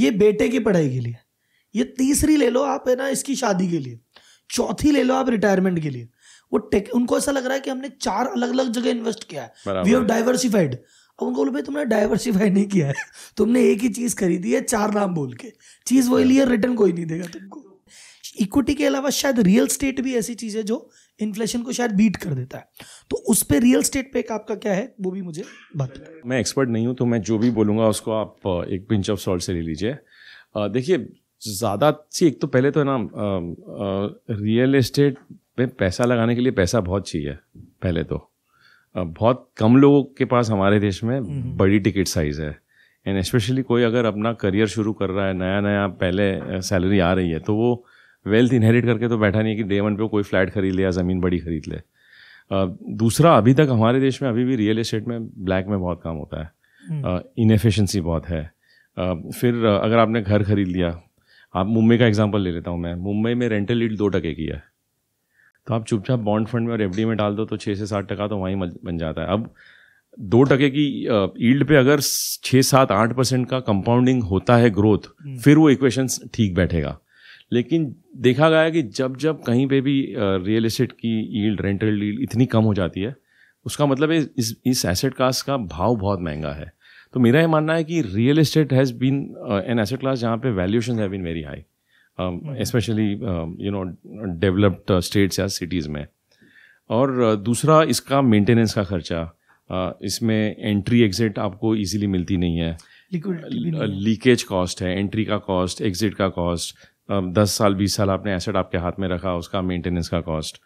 ये बेटे की पढ़ाई के लिए ये तीसरी ले लो आप है ना इसकी शादी के लिए चौथी ले लो आप रिटायरमेंट के लिए वो टेक उनको ऐसा लग रहा है कि हमने चार अलग अलग जगह इन्वेस्ट किया है वी हैव डाइवर्सिफाइड अब उनको बोलो भाई तुमने डाइवर्सिफाई नहीं किया है तुमने एक ही चीज खरीदी है चार नाम बोल के चीज वही लिए रिटर्न कोई नहीं देगा तुमको इक्विटी के अलावा शायद रियल स्टेट भी ऐसी चीज़ है जो इन्फ्लेशन को शायद बीट कर देता है तो उस पर रियल स्टेट पे आपका क्या है वो भी मुझे बता मैं एक्सपर्ट नहीं हूँ तो मैं जो भी बोलूँगा उसको आप एक पिंच ऑफ सॉल्ट से ले लीजिए देखिए ज़्यादा सी एक तो पहले तो है ना रियल इस्टेट में पैसा लगाने के लिए पैसा बहुत चाहिए पहले तो बहुत कम लोगों के पास हमारे देश में हम्म, हम्म। बड़ी टिकट साइज़ है एंड स्पेशली कोई अगर अपना करियर शुरू कर रहा है नया नया पहले सैलरी आ रही है तो वो वेल्थ इनहेरिट करके तो बैठा नहीं है कि डे वन पे कोई फ्लैट खरीद ले या ज़मीन बड़ी खरीद ले दूसरा अभी तक हमारे देश में अभी भी रियल इस्टेट में ब्लैक में बहुत काम होता है इनफिशेंसी हम्म। बहुत है फिर अगर आपने घर खरीद लिया आप मुंबई का एग्जाम्पल ले लेता हूँ मैं मुंबई में रेंटल ईल्ड दो टके की है तो आप चुपचाप बॉन्ड फंड में और एफडी में डाल दो तो छः से सात टका तो वहीं बन जाता है अब दो टके की ईल्ड पे अगर छः सात आठ परसेंट का कंपाउंडिंग होता है ग्रोथ हम्म। फिर वो इक्वेशन ठीक बैठेगा लेकिन देखा गया कि जब जब कहीं पे भी रियल इस्टेट की ईल्ड रेंटल डील इतनी कम हो जाती है उसका मतलब है इस इस एसेट क्लास का भाव बहुत महंगा है तो मेरा ये मानना है कि real estate has been an asset class जहाँ पे valuation have been very high specially you know developed states या सिटीज़ में और दूसरा इसका मेंटेनेंस का खर्चा Uh, इसमें एंट्री एग्जिट आपको इजीली मिलती नहीं है लीकेज कॉस्ट है एंट्री का कॉस्ट एग्जिट का कॉस्ट दस साल बीस साल आपने एसेट आपके हाथ में रखा उसका मेंटेनेंस का कॉस्ट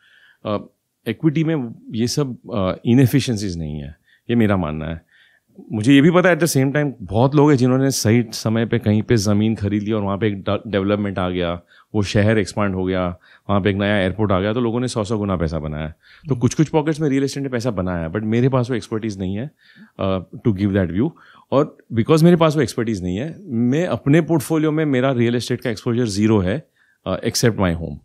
इक्विटी में ये सब इनफिशेंसीज नहीं है ये मेरा मानना है मुझे ये भी पता है एट द सेम टाइम बहुत लोग हैं जिन्होंने सही समय पे कहीं पे ज़मीन खरीद ली और वहाँ पे एक डेवलपमेंट आ गया वो शहर एक्सपांड हो गया वहाँ पे एक नया एयरपोर्ट आ गया तो लोगों ने सौ सौ गुना पैसा बनाया तो कुछ कुछ पॉकेट्स में रियल एस्टेट ने पैसा बनाया बट मेरे पास वो एक्सपर्टीज़ नहीं है टू गिव दैट व्यू और बिकॉज मेरे पास वो एक्सपर्टीज़ नहीं है मैं अपने पोर्टफोलियो में मेरा रियल एस्टेट का एक्सपोजर जीरो है except my home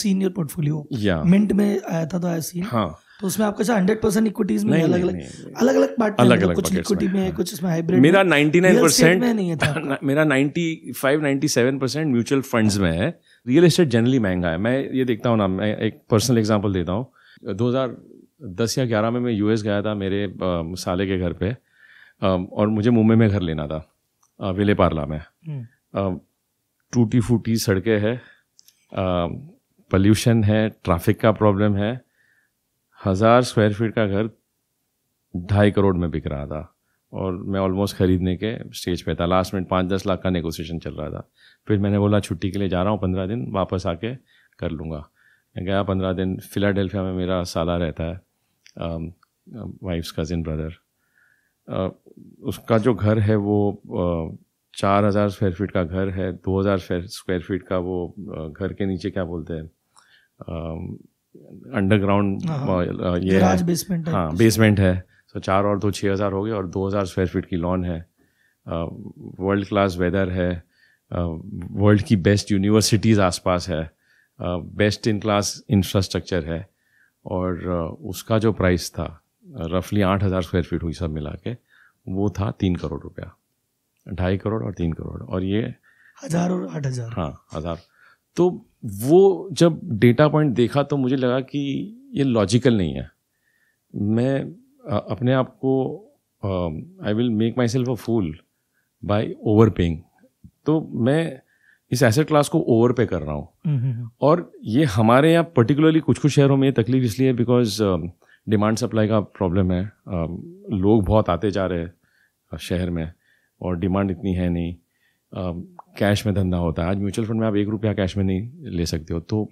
senior portfolio या मिंट में आया था तो आई सीन हाँ तो उसमें आपका हंड्रेड परसेंट इक्विटीज में अलग अलग अलग अलग पार्ट अलग अलग कुछ इक्विटी में कुछ इसमें हाइब्रिड मेरा नाइनटी नाइन परसेंट में नहीं मेरा ninety five ninety seven percent mutual fund में है रियल इस्टेट जनरली महंगा है मैं ये देखता हूँ ना मैं एक पर्सनल एग्जाम्पल देता हूँ दो हज़ार दस या ग्यारह में मैं यू गया था मेरे साले के घर पे और मुझे मुंबई में घर लेना था विले पार्ला में हम्म। टूटी फूटी सड़कें हैं पल्यूशन है ट्रैफिक का प्रॉब्लम है हज़ार स्क्वायर फीट का घर ढाई करोड़ में बिक रहा था और मैं ऑलमोस्ट ख़रीदने के स्टेज पे था लास्ट मिनट पाँच दस लाख का नेगोशिएशन चल रहा था फिर मैंने बोला छुट्टी के लिए जा रहा हूँ पंद्रह दिन वापस आके कर लूँगा मैं गया पंद्रह दिन फिलाडेल्फिया में मेरा साला रहता है वाइफ्स कज़िन ब्रदर उसका जो घर है वो uh, चार हज़ार स्क्वायर फीट का घर है दो हज़ार स्क्वायर फीट का वो uh, घर के नीचे क्या बोलते हैं अंडरग्राउंड um, हाँ, हाँ। uh, ये बेसमेंट हाँ बेसमेंट है सो चार और दो तो छः हज़ार हो गए और दो हज़ार स्क्वायर फीट की लॉन है वर्ल्ड क्लास वेदर है वर्ल्ड uh, की बेस्ट यूनिवर्सिटीज़ आसपास है बेस्ट इन क्लास इंफ्रास्ट्रक्चर है और uh, उसका जो प्राइस था रफली uh, आठ हज़ार स्क्वायर फीट हुई सब मिला के वो था तीन करोड़ रुपया ढाई करोड़ और तीन करोड़ और ये हज़ार और आठ हज़ार हाँ हज़ार तो वो जब डेटा पॉइंट देखा तो मुझे लगा कि ये लॉजिकल नहीं है मैं अपने आप को I will make my self a fool by overpaying तो मैं इस एसेट क्लास को ओवर पे कर रहा हूँ और ये हमारे यहाँ पर्टिकुलरली कुछ कुछ शहरों में ये तकलीफ इसलिए बिकॉज डिमांड सप्लाई का प्रॉब्लम है uh, लोग बहुत आते जा रहे हैं शहर में और डिमांड इतनी है नहीं कैश uh, में धंधा होता है आज म्यूचुअल फंड में आप एक रुपया कैश में नहीं ले सकते हो तो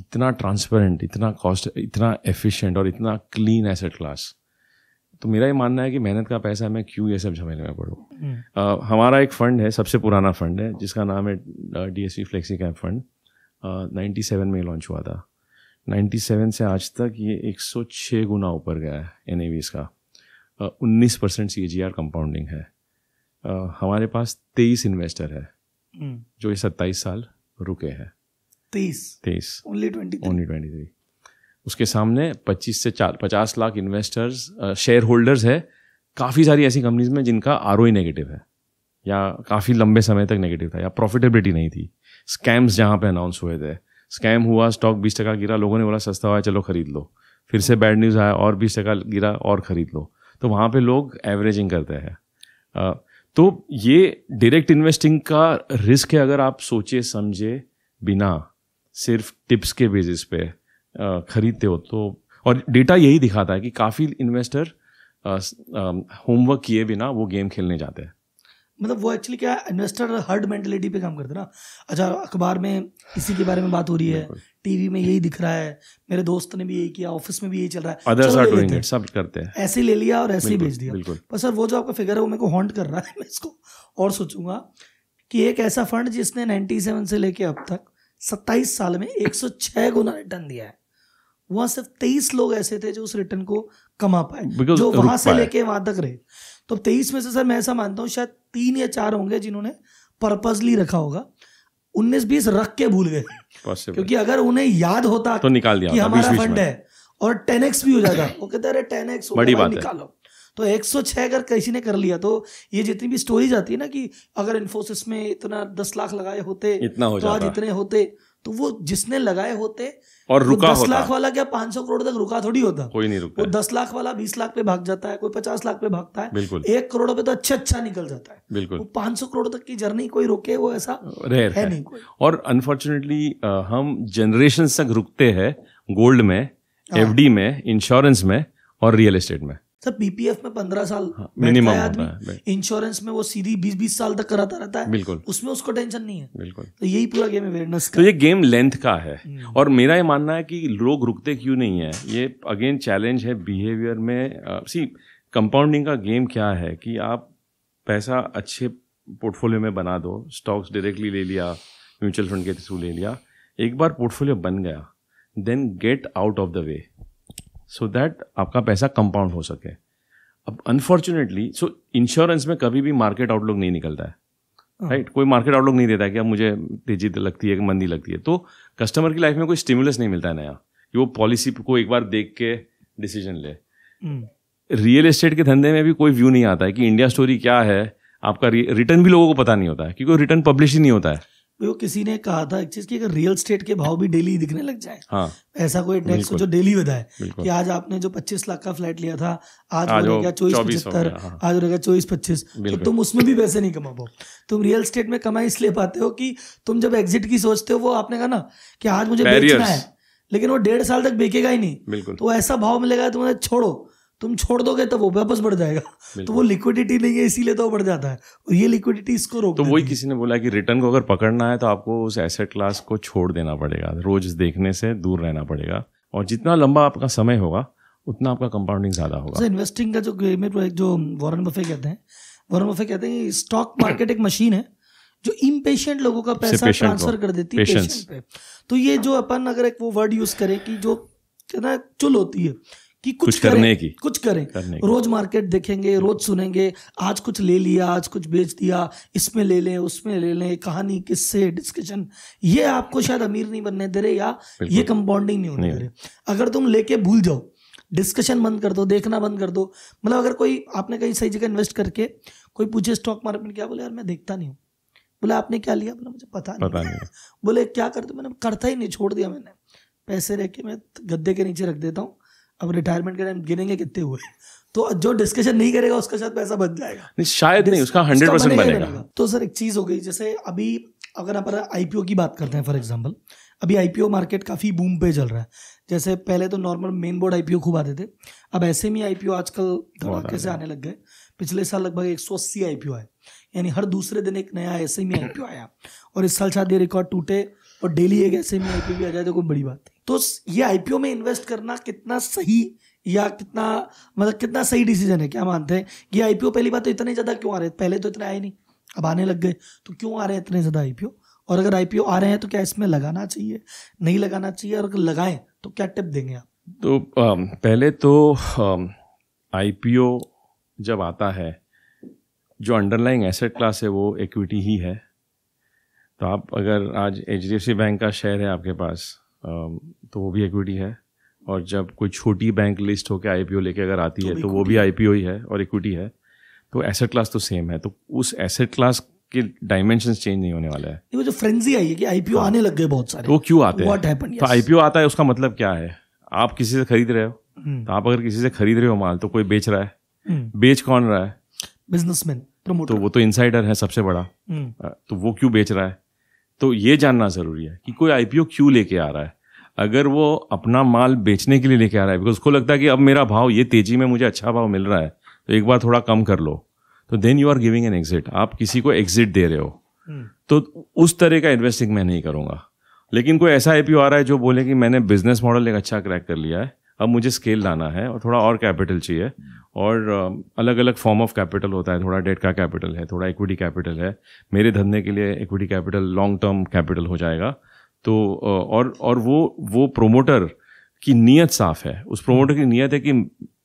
इतना ट्रांसपेरेंट इतना कॉस्ट इतना एफिशिएंट और इतना क्लीन एसेट क्लास तो मेरा ये मानना है कि मेहनत का पैसा मैं क्यों ये सब झमेले में पड़ूँ हम्म। हमारा एक फ़ंड है सबसे पुराना फ़ंड है जिसका नाम है D S C flexi cap fund ninety seven में लॉन्च हुआ था नाइन्टी सेवन से आज तक ये एक सौ छः गुना ऊपर गया है एन ए का उन्नीस percent C G R compounding है uh, हमारे पास तेईस इन्वेस्टर है हम्म। जो ये सत्ताईस साल रुके हैं तेईस तेईस only twenty only twenty three उसके सामने 25 से चार पचास लाख इन्वेस्टर्स शेयर होल्डर्स है काफ़ी सारी ऐसी कंपनीज में जिनका आर नेगेटिव e है या काफ़ी लंबे समय तक नेगेटिव था या प्रॉफिटेबिलिटी नहीं थी स्कैम्स जहाँ पे अनाउंस हुए थे स्कैम हुआ स्टॉक बीस टका गिरा लोगों ने बोला सस्ता हुआ चलो खरीद लो फिर से बैड न्यूज़ आया और बीस टका गिरा और ख़रीद लो तो वहाँ पे लोग एवरेजिंग करते हैं तो ये डायरेक्ट इन्वेस्टिंग का रिस्क है अगर आप सोचे समझे बिना सिर्फ टिप्स के बेसिस पे खरीदते हो तो और डेटा यही दिखाता है कि काफ़ी इन्वेस्टर होमवर्क किए बिना वो गेम खेलने जाते हैं मतलब वो एक्चुअली क्या इन्वेस्टर हर्ड मेंटेलिटी पे काम करते ना अच्छा अखबार में इसी के बारे में बात हो रही है टीवी में यही दिख रहा है मेरे दोस्त ने भी यही किया ऑफिस में भी यही चल रहा है अदर्स आर डूइंग इट सब करते हैं ऐसे ले लिया और ऐसे ही भेज दिया पर सर वो जो आपका फिगर है वो मेरे को हॉन्ट कर रहा है मैं इसको और सोचूंगा कि एक ऐसा फंड जिसने 97 से लेके अब तक 27 साल में 106 गुना रिटर्न दिया है वहां सिर्फ तेईस लोग ऐसे थे जो उस रिटर्न को कमा पाए जो वहां से लेके वहां तक रहे तो तेईस में से सर मैं ऐसा मानता हूँ शायद तीन या चार होंगे जिन्होंने पर्पजली रखा होगा उन्नीस बीस रख के भूल गए क्योंकि अगर उन्हें याद होता तो निकाल दिया कि हमारा फंड है और टेन एक्स भी हो जाएगा वो कहते अरे टेन एक्स निकालो तो एक सौ छह अगर किसी ने कर लिया तो ये जितनी भी स्टोरीज आती है ना कि अगर इन्फोसिस में इतना दस लाख लगाए होते इतना हो तो आज इतने होते तो वो जिसने लगाए होते और रुका दस लाख वाला क्या पांच सौ करोड़ तक रुका थोड़ी होता कोई नहीं रुकता वो दस लाख वाला बीस लाख पे भाग जाता है कोई पचास लाख पे भागता है बिल्कुल एक करोड़ पे तो अच्छा अच्छा निकल जाता है बिल्कुल वो पांच सौ करोड़ तक की जर्नी कोई रोके वो ऐसा है, है नहीं कोई और अनफॉर्चुनेटली हम जनरेशन तक रुकते हैं गोल्ड में हाँ। एफ में इंश्योरेंस में और रियल एस्टेट में सर पीपीएफ में पंद्रह साल हाँ, मिनिमम आदमी इंश्योरेंस में वो सीधी बीस बीस साल तक कराता रहता है बिल्कुल उसमें उसको टेंशन नहीं है बिल्कुल तो यही पूरा गेम अवेयरनेस तो ये गेम लेंथ का है हम्म। और मेरा ये मानना है कि लोग रुकते क्यों नहीं है ये अगेन चैलेंज है बिहेवियर में सी कंपाउंडिंग का गेम क्या है कि आप पैसा अच्छे पोर्टफोलियो में बना दो स्टॉक्स डायरेक्टली ले लिया म्यूचुअल फंड के थ्रू ले लिया एक बार पोर्टफोलियो बन गया then get out of the way so that आपका पैसा कंपाउंड हो सके अब अनफॉर्चुनेटली सो इंश्योरेंस में कभी भी मार्केट आउटलुक नहीं निकलता है राइट हाँ। right? कोई मार्केट आउटलुक नहीं देता है कि अब मुझे तेजी लगती है कि मंदी लगती है तो कस्टमर की लाइफ में कोई स्टिमुलस नहीं मिलता है नया कि वो पॉलिसी को एक बार देख के डिसीजन ले रियल हम्म। एस्टेट के धंधे में भी कोई व्यू नहीं आता है कि इंडिया स्टोरी क्या है आपका रिटर्न भी लोगों को पता नहीं होता है क्योंकि रिटर्न पब्लिश ही नहीं होता है तो वो किसी ने कहा था एक चीज की अगर रियल स्टेट के भाव भी डेली दिखने लग जाए हाँ, ऐसा कोई टैक्स जो डेली बताए कि आज आपने जो 25 लाख का फ्लैट लिया था आज, हो गया चौबीस पचहत्तर हाँ। आज हो गया चौबीस पच्चीस तो तुम उसमें भी पैसे नहीं कमा पाओ तुम रियल स्टेट में कमाई इसलिए पाते हो कि तुम जब एग्जिट की सोचते हो वो आपने कहा ना कि आज मुझे बेचना है लेकिन वो डेढ़ साल तक बेचेगा ही नहीं तो ऐसा भाव मिलेगा तुम्हें तो मतलब छोड़ो तुम छोड़ दोगे तो वो वापस बढ़ जाएगा तो वो लिक्विडिटी नहीं है इसीलिए तो बढ़ जाता है और ये लिक्विडिटी इसको रोक तो वही किसी ने बोला कि रिटर्न को अगर पकड़ना है तो आपको उस एसेट क्लास को छोड़ देना पड़ेगा रोज देखने से दूर रहना पड़ेगा और जितना लंबा आपका समय होगा उतना आपका कंपाउंडिंग ज़्यादा होगा इन्वेस्टिंग का जो जो वॉरन बफे कहते हैं वॉरन बफे कहते हैं स्टॉक मार्केट एक मशीन है जो इम्पेशेंट लोगों का पैसा ट्रांसफर कर देती है पेशेंट पे तो ये जो अपन अगर एक वो वर्ड यूज करें कि जो कहना चुल होती है कि कुछ, कुछ करें, करने की कुछ करें करने रोज मार्केट देखेंगे रोज सुनेंगे आज कुछ ले लिया आज कुछ बेच दिया इसमें ले लें उसमें ले लें कहानी किससे डिस्कशन ये आपको शायद अमीर नहीं बनने दे रहे या ये कंपाउंडिंग नहीं होने दे रहे अगर तुम लेके भूल जाओ डिस्कशन बंद कर दो देखना बंद कर दो मतलब अगर कोई आपने कहीं सही जगह इन्वेस्ट करके कोई पूछे स्टॉक मार्केट में क्या बोले यार मैं देखता नहीं हूँ बोले आपने क्या लिया बोला मुझे पता नहीं, पता नहीं। बोले क्या करते मैंने करता ही नहीं छोड़ दिया मैंने पैसे रह के मैं गद्दे के नीचे रख देता हूँ अब रिटायरमेंट के टाइम गिनेंगे कितने हुए तो जो डिस्कशन नहीं करेगा उसका शायद पैसा बन जाएगा नहीं शायद नहीं उसका हंड्रेड परसेंट बनेगा, तो सर एक चीज़ हो गई जैसे अभी अगर आप आईपीओ की बात करते हैं फॉर एग्जाम्पल अभी आईपीओ मार्केट काफ़ी बूम पे चल रहा है जैसे पहले तो नॉर्मल मेन बोर्ड आईपीओ खूब आते थे अब ऐसे में आईपीओ आजकल धमाके से आने लग गए पिछले साल लगभग एक सौ अस्सी आईपीओ आए यानी हर दूसरे दिन एक नया ऐसे में आईपीओ आया और इस साल शायद ये रिकॉर्ड टूटे और डेली एक ऐसे में आईपीओ भी आ जाए तो कोई बड़ी बात नहीं तो ये आईपीओ में इन्वेस्ट करना कितना सही या कितना मतलब कितना सही डिसीजन है क्या मानते हैं कि आईपीओ पहली बात तो इतने ज़्यादा क्यों आ रहे हैं पहले तो इतने आए नहीं अब आने लग गए तो क्यों आ रहे हैं इतने ज़्यादा आईपीओ और अगर आईपीओ आ रहे हैं तो क्या इसमें लगाना चाहिए नहीं लगाना चाहिए और अगर लगाएं तो क्या टिप देंगे आप तो पहले तो आईपीओ जब आता है जो अंडरलाइंग एसेट क्लास है वो इक्विटी ही है तो आप अगर आज एच बैंक का शेयर है आपके पास तो वो भी इक्विटी है और जब कोई छोटी बैंक लिस्ट होकर आई लेके अगर आती तो है तो वो भी आई ही है और इक्विटी है तो एसेट क्लास तो सेम है तो उस एसेट क्लास के डायमेंशन चेंज नहीं होने वाला है वो जो फ्रेंजी आई है कि आईपीओ हाँ। आने लग गए बहुत सारे तो वो तो क्यों आते हैं तो yes. तो आईपीओ आता है उसका मतलब क्या है आप किसी से खरीद रहे हो हम्म। तो आप अगर किसी से खरीद रहे हो माल तो कोई बेच रहा है हम्म। बेच कौन रहा है बिजनेसमैन तो वो तो इनसाइडर है सबसे बड़ा हम्म। तो वो क्यों बेच रहा है तो ये जानना ज़रूरी है कि कोई आईपीओ क्यों लेके आ रहा है अगर वो अपना माल बेचने के लिए लेके आ रहा है बिकॉज उसको लगता है कि अब मेरा भाव ये तेज़ी में मुझे अच्छा भाव मिल रहा है तो एक बार थोड़ा कम कर लो तो then you are giving an exit आप किसी को एग्जिट दे रहे हो हम्म। तो उस तरह का इन्वेस्टिंग मैं नहीं करूंगा लेकिन कोई ऐसा आईपीओ आ रहा है जो बोले कि मैंने बिजनेस मॉडल एक अच्छा क्रैक कर लिया है अब मुझे स्केल लाना है और थोड़ा और कैपिटल चाहिए और अलग अलग फॉर्म ऑफ कैपिटल होता है थोड़ा डेट का कैपिटल है थोड़ा इक्विटी कैपिटल है मेरे धंधे के लिए equity capital long term capital हो जाएगा तो और और वो वो प्रोमोटर की नीयत साफ है उस प्रोमोटर की नीयत है कि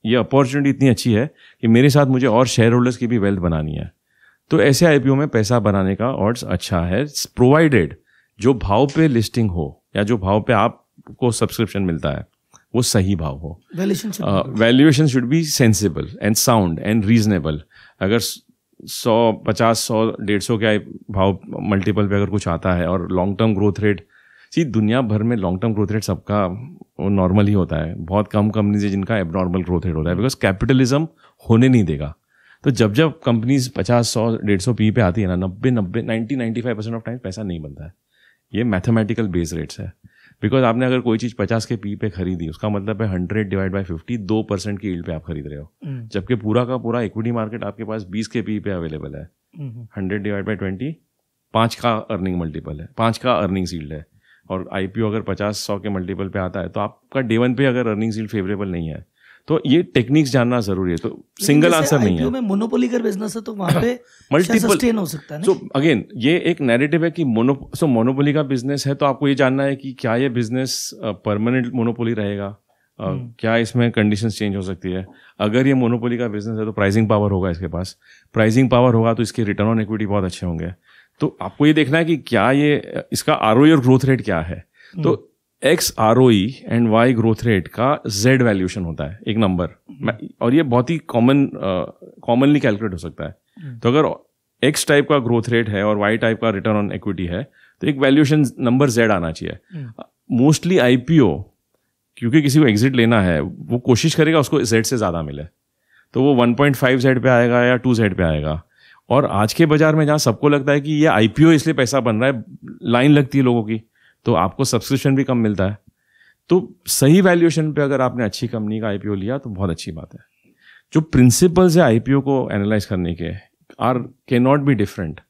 ये अपॉर्चुनिटी इतनी अच्छी है कि मेरे साथ मुझे और शेयर होल्डर्स की भी वेल्थ बनानी है तो ऐसे आईपीओ में पैसा बनाने का ऑर्ड्स अच्छा है प्रोवाइडेड जो भाव पे लिस्टिंग हो या जो भाव पे आपको सब्सक्रिप्शन मिलता है वो सही भाव हो valuation should be sensible and sound and reasonable अगर सौ पचास सौ डेढ़ सौ के भाव मल्टीपल पे अगर कुछ आता है और लॉन्ग टर्म ग्रोथ रेट सी दुनिया भर में लॉन्ग टर्म ग्रोथ रेट सबका नॉर्मल ही होता है बहुत कम कंपनीज है जिनका एबनॉर्मल ग्रोथ रेट होता है बिकॉज कैपिटलिज्म होने नहीं देगा तो जब जब कंपनीज पचास सौ डेढ़ सौ पी पे आती है ना नब्बे नब्बे ninety ninety five percent of time पैसा नहीं बनता है ये मैथमेटिकल बेस रेट्स है बिकॉज आपने अगर कोई चीज़ पचास के पी पे खरीदी उसका मतलब है हंड्रेड डिवाइड बाई फिफ्टी दो परसेंट की ईल्ड पे आप खरीद रहे हो हम्म। जबकि पूरा का पूरा इक्विटी मार्केट आपके पास बीस के पी पे अवेलेबल है हंड्रेड डिवाइड बाई ट्वेंटी पाँच का अर्निंग मल्टीपल है पांच का अर्निंग सील्ड है और आई अगर पचास सौ के मल्टीपल पे आता है तो आपका डे वन पे अगर अर्निंग सील्ड फेवरेबल नहीं है तो ये टेक्निक्स जानना जरूरी है तो सिंगल आंसर नहीं है मोनोपोली का बिजनेस है तो वहां पे मल्टीपल हाँ। हो सकता है सो अगेन ये एक नैरेटिव है कि मोनो सो मोनोपोली का बिजनेस है तो आपको ये जानना है कि क्या ये बिजनेस परमानेंट मोनोपोली रहेगा Uh, hmm. क्या इसमें कंडीशंस चेंज हो सकती है अगर ये मोनोपोली का बिजनेस है तो प्राइसिंग पावर होगा इसके पास प्राइसिंग पावर होगा तो इसके रिटर्न ऑन इक्विटी बहुत अच्छे होंगे तो आपको ये देखना है कि क्या ये इसका आर और ग्रोथ रेट क्या है hmm. तो X R O and Y growth rate का जेड वैल्यूशन होता है एक नंबर और ये बहुत ही कॉमन कॉमनली कैलकुलेट हो सकता है hmm. तो अगर एक्स टाइप का ग्रोथ रेट है और वाई टाइप का रिटर्न ऑन इक्विटी है तो एक वैल्यूशन नंबर जेड आना चाहिए मोस्टली आई पी ओ क्योंकि किसी को एग्जिट लेना है वो कोशिश करेगा उसको जेड से ज़्यादा मिले तो वो वन पॉइंट फाइव जेड पे आएगा या टू जेड पे आएगा और आज के बाजार में जहाँ सबको लगता है कि ये आई पी ओ इसलिए पैसा बन रहा है लाइन लगती है लोगों की तो आपको सब्सक्रिप्शन भी कम मिलता है तो सही वैल्यूएशन पे अगर आपने अच्छी कंपनी का आईपीओ लिया तो बहुत अच्छी बात है जो प्रिंसिपल्स है आईपीओ को एनालाइज करने के are can not be different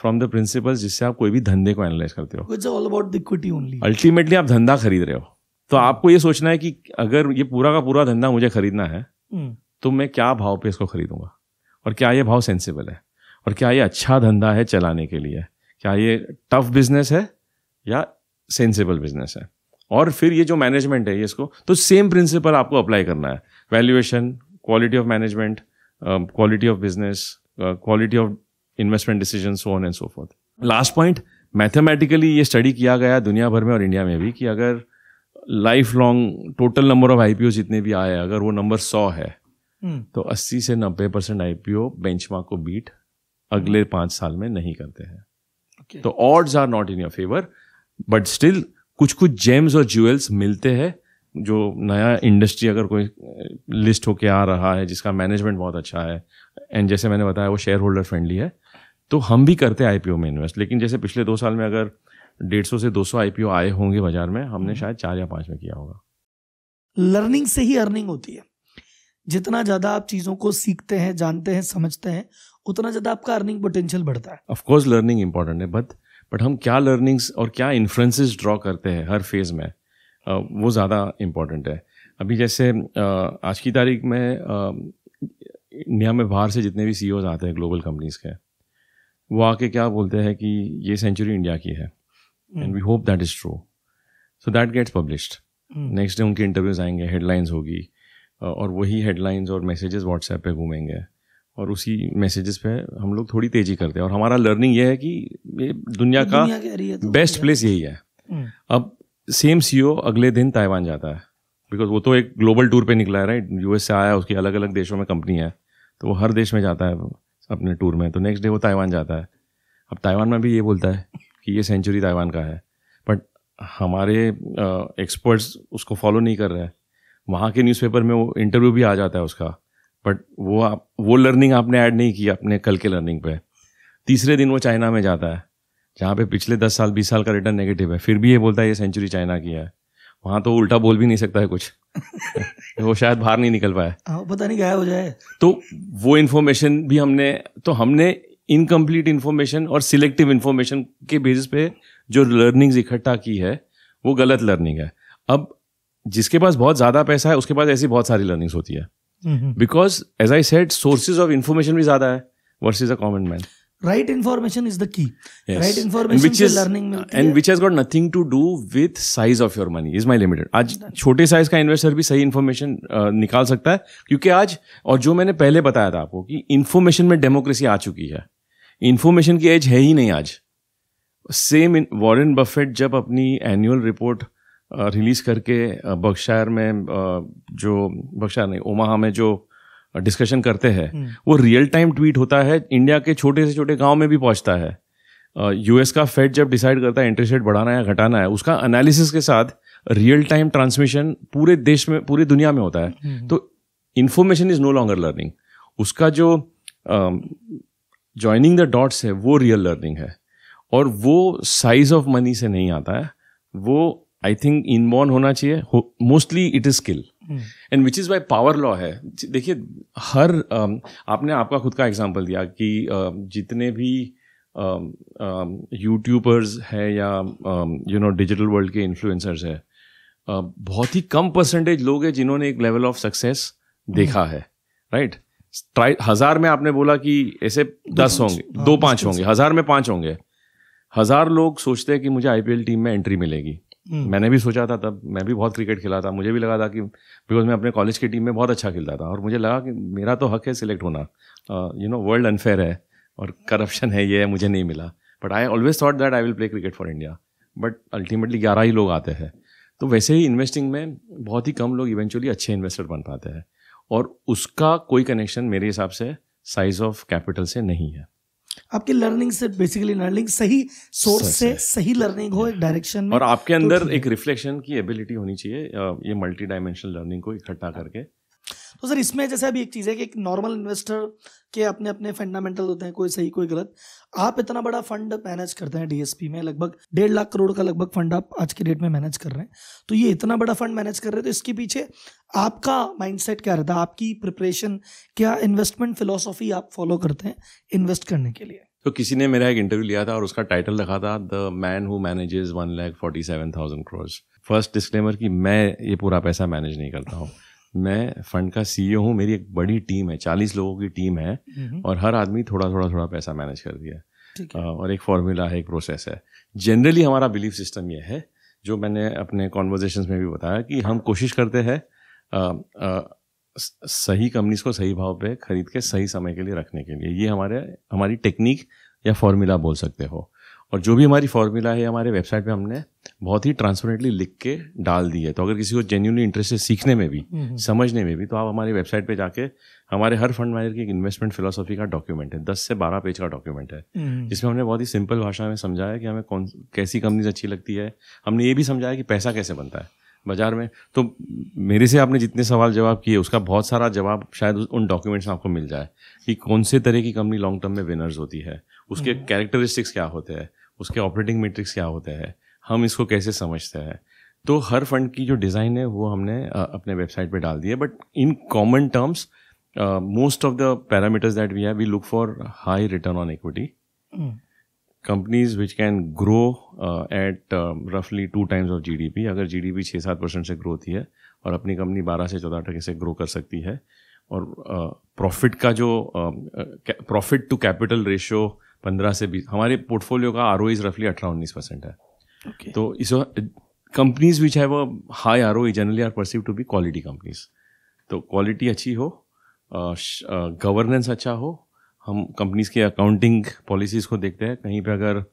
from the principles जिससे आप कोई भी धंधे को एनालाइज करते हो it's all about equity only ultimately आप धंधा खरीद रहे हो तो आपको ये सोचना है कि अगर ये पूरा का पूरा धंधा मुझे खरीदना है hmm. तो मैं क्या भाव पे इसको खरीदूंगा और क्या ये भाव सेंसिबल है और क्या ये अच्छा धंधा है चलाने के लिए क्या ये टफ बिजनेस है या सेंसेबल बिजनेस है और फिर ये जो मैनेजमेंट है ये इसको तो सेम प्रिंसिपल आपको अप्लाई करना है valuation quality of management quality of business quality of investment decision so on and so forth last point mathematically ये स्टडी किया गया दुनिया भर में और इंडिया में भी कि अगर life long total number of I जितने भी आए अगर वो नंबर सौ है हम्म। तो अस्सी से नब्बे परसेंट आई बेंचमार्क को बीट अगले पांच साल में नहीं करते हैं तो odds are not in your favour but still कुछ कुछ जेम्स और ज्वेल्स मिलते हैं जो नया इंडस्ट्री अगर कोई लिस्ट uh, होके आ रहा है जिसका मैनेजमेंट बहुत अच्छा है एंड जैसे मैंने बताया वो शेयर होल्डर फ्रेंडली है तो हम भी करते हैं आईपीओ में इन्वेस्ट लेकिन जैसे पिछले दो साल में अगर डेढ़ सौ से दो सौ आईपीओ आए होंगे बाजार में हमने हम्म। शायद चार या पाँच में किया होगा लर्निंग से ही अर्निंग होती है जितना ज़्यादा आप चीज़ों को सीखते हैं जानते हैं समझते हैं उतना ज़्यादा आपका अर्निंग पोटेंशियल बढ़ता है ऑफकोर्स लर्निंग इंपॉर्टेंट है बट बट हम क्या लर्निंग्स और क्या इन्फ्लुएंसेस ड्रॉ करते हैं हर फेज़ में वो ज़्यादा इम्पॉर्टेंट है अभी जैसे आज की तारीख में इंडिया में बाहर से जितने भी सी e आते हैं ग्लोबल कंपनीज़ के वो आके क्या बोलते हैं कि ये सेंचुरी इंडिया की है and we hope that is true so that gets published next day उनके इंटरव्यूज़ आएंगे हेडलाइंस होगी और वही हेडलाइंस और मैसेजेस व्हाट्सएप पे घूमेंगे और उसी मैसेजेस पे हम लोग थोड़ी तेजी करते हैं और हमारा लर्निंग ये है कि ये दुनिया का बेस्ट प्लेस तो यही है हम्म। अब सेम सी e अगले दिन ताइवान जाता है बिकॉज वो तो एक ग्लोबल टूर पे निकला है राइट यूएस से आया उसकी अलग अलग देशों में कंपनी है तो वो हर देश में जाता है अपने टूर में तो नेक्स्ट डे वो ताइवान जाता है अब ताइवान में भी ये बोलता है कि ये सेंचुरी ताइवान का है बट हमारे एक्सपर्ट्स uh, उसको फॉलो नहीं कर रहे हैं वहाँ के न्यूज़पेपर में वो इंटरव्यू भी आ जाता है उसका बट वो आप वो लर्निंग आपने ऐड नहीं की अपने कल के लर्निंग पे तीसरे दिन वो चाइना में जाता है जहाँ पे पिछले दस साल बीस साल का रिटर्न नेगेटिव है फिर भी ये बोलता है ये सेंचुरी चाइना की है वहाँ तो उल्टा बोल भी नहीं सकता है कुछ वो शायद बाहर नहीं निकल पाया हाँ, पता नहीं गायब हो जाए तो वो इन्फॉर्मेशन भी हमने तो हमने इनकम्प्लीट इन्फॉर्मेशन और सिलेक्टिव इन्फॉर्मेशन के बेसिस पे जो लर्निंग्स इकट्ठा की है वो गलत लर्निंग है अब जिसके पास बहुत ज़्यादा पैसा है उसके पास ऐसी बहुत सारी लर्निंग्स होती है because as I said sources of information भी ज्यादा है versus a common man right information is the key right information learning and which has got nothing to do with size of your money is my limited आज छोटे size का investor भी सही information निकाल सकता है क्योंकि आज और जो मैंने पहले बताया था आपको कि इन्फॉर्मेशन में डेमोक्रेसी आ चुकी है इन्फॉर्मेशन की एज है ही नहीं आज सेम वॉरेन बफेट जब अपनी एनुअल रिपोर्ट रिलीज़ करके बख्शायर में जो बख्शायर नहीं ओमाहा में जो डिस्कशन करते हैं हम्म। वो रियल टाइम ट्वीट होता है इंडिया के छोटे से छोटे गांव में भी पहुंचता है यूएस का फेड जब डिसाइड करता है इंटरेस्ट रेट बढ़ाना है घटाना है उसका एनालिसिस के साथ रियल टाइम ट्रांसमिशन पूरे देश में पूरी दुनिया में होता है हम्म। तो information is no longer learning उसका जो ज्वाइनिंग द डॉट्स है वो रियल लर्निंग है और वो साइज ऑफ मनी से नहीं आता है वो आई थिंक इनबॉर्न होना चाहिए mostly it is skill and which is by power law है देखिए हर um, आपने आपका खुद का एग्जाम्पल दिया कि um, जितने भी यूट्यूबर्स um, हैं या यू नो डिजिटल वर्ल्ड के इन्फ्लुएंसर्स हैं बहुत ही कम परसेंटेज लोग हैं जिन्होंने एक लेवल ऑफ सक्सेस देखा है राइट ट्राई हज़ार में आपने बोला कि ऐसे हाँ, दस होंगे दो पाँच होंगे हज़ार में पाँच होंगे हज़ार लोग सोचते हैं कि मुझे आईपीएल टीम में एंट्री मिलेगी Hmm. मैंने भी सोचा था तब मैं भी बहुत क्रिकेट खेला था मुझे भी लगा था कि बिकॉज मैं अपने कॉलेज की टीम में बहुत अच्छा खेलता था और मुझे लगा कि मेरा तो हक है सिलेक्ट होना यू नो वर्ल्ड अनफेयर है और करप्शन है ये है मुझे नहीं मिला but I always thought that I will play cricket for India but ultimately ग्यारह ही लोग आते हैं तो वैसे ही इन्वेस्टिंग में बहुत ही कम लोग इवेंचुअली अच्छे इन्वेस्टर बन पाते हैं और उसका कोई कनेक्शन मेरे हिसाब से साइज ऑफ कैपिटल से नहीं है आपकी लर्निंग से बेसिकली लर्निंग सही सोर्स से सही लर्निंग हो एक डायरेक्शन में और आपके तो अंदर तो एक रिफ्लेक्शन की एबिलिटी होनी चाहिए ये मल्टी डायमेंशनल लर्निंग को इकट्ठा हाँ। करके तो सर इसमें जैसे अभी एक चीज़ है कि एक नॉर्मल इन्वेस्टर के अपने अपने फंडामेंटल होते हैं कोई सही कोई गलत आप इतना बड़ा फंड मैनेज करते हैं डीएसपी में लगभग डेढ़ लाख करोड़ का लगभग फंड आप आज के डेट में मैनेज कर रहे हैं तो ये इतना बड़ा फंड मैनेज कर रहे हैं तो इसके पीछे आपका माइंडसेट क्या रहता है आपकी प्रिपरेशन क्या इन्वेस्टमेंट फिलोसॉफी आप फॉलो करते हैं इन्वेस्ट करने के लिए तो किसी ने मेरा एक इंटरव्यू लिया था और उसका टाइटल रखा था the man who manages one lakh forty seven thousand crores first disclaimer कि मैं ये पूरा पैसा मैनेज नहीं करता हूँ मैं फंड का सीईओ e हूँ मेरी एक बड़ी टीम है चालीस लोगों की टीम है और हर आदमी थोड़ा थोड़ा थोड़ा पैसा मैनेज कर दिया और एक फॉर्मूला है एक प्रोसेस है जनरली हमारा बिलीफ सिस्टम यह है जो मैंने अपने कॉन्वर्जेशन में भी बताया कि हम कोशिश करते हैं सही कंपनीज को सही भाव पे खरीद के सही समय के लिए रखने के लिए ये हमारे हमारी टेक्निक या फॉर्मूला बोल सकते हो और जो भी हमारी फार्मूला है हमारे वेबसाइट पे हमने बहुत ही ट्रांसपेरेंटली लिख के डाल दी है तो अगर किसी को जेन्यूनली इंटरेस्ट है सीखने में भी समझने में भी तो आप हमारी वेबसाइट पे जाके हमारे हर फंड मैनेजर की एक इन्वेस्टमेंट फिलोसॉफी का डॉक्यूमेंट है दस से बारह पेज का डॉक्यूमेंट है हम्म। जिसमें हमने बहुत ही सिंपल भाषा में समझाया कि हमें कौन कैसी कंपनीज अच्छी लगती है हमने ये भी समझाया कि पैसा कैसे बनता है बाजार में तो मेरे से आपने जितने सवाल जवाब किए उसका बहुत सारा जवाब शायद उन डॉक्यूमेंट्स में आपको मिल जाए कि कौन से तरह की कंपनी लॉन्ग टर्म में विनर्स होती है उसके कैरेक्टरिस्टिक्स हम्म। क्या होते हैं उसके ऑपरेटिंग मेट्रिक्स क्या होते हैं हम इसको कैसे समझते हैं तो हर फंड की जो डिज़ाइन है वो हमने अपने वेबसाइट पे डाल दी है but in common terms most of the parameters that we have we look for high return on equity companies which can grow at रफली टू टाइम्स ऑफ जीडीपी अगर जीडीपी छः सात परसेंट से ग्रो थी है और अपनी कंपनी बारह से चौदह टके से ग्रो कर सकती है और प्रॉफिट uh, का जो प्रॉफिट टू कैपिटल रेशियो पंद्रह से बीस हमारे पोर्टफोलियो का आर इज़ रफली अठारह उन्नीस परसेंट है okay. तो इस कंपनीज विच चाहे वो high R O generally are perceive to be quality companies तो क्वालिटी अच्छी हो गवर्नेंस अच्छा हो हम कंपनीज के अकाउंटिंग पॉलिसीज़ को देखते हैं कहीं पर अगर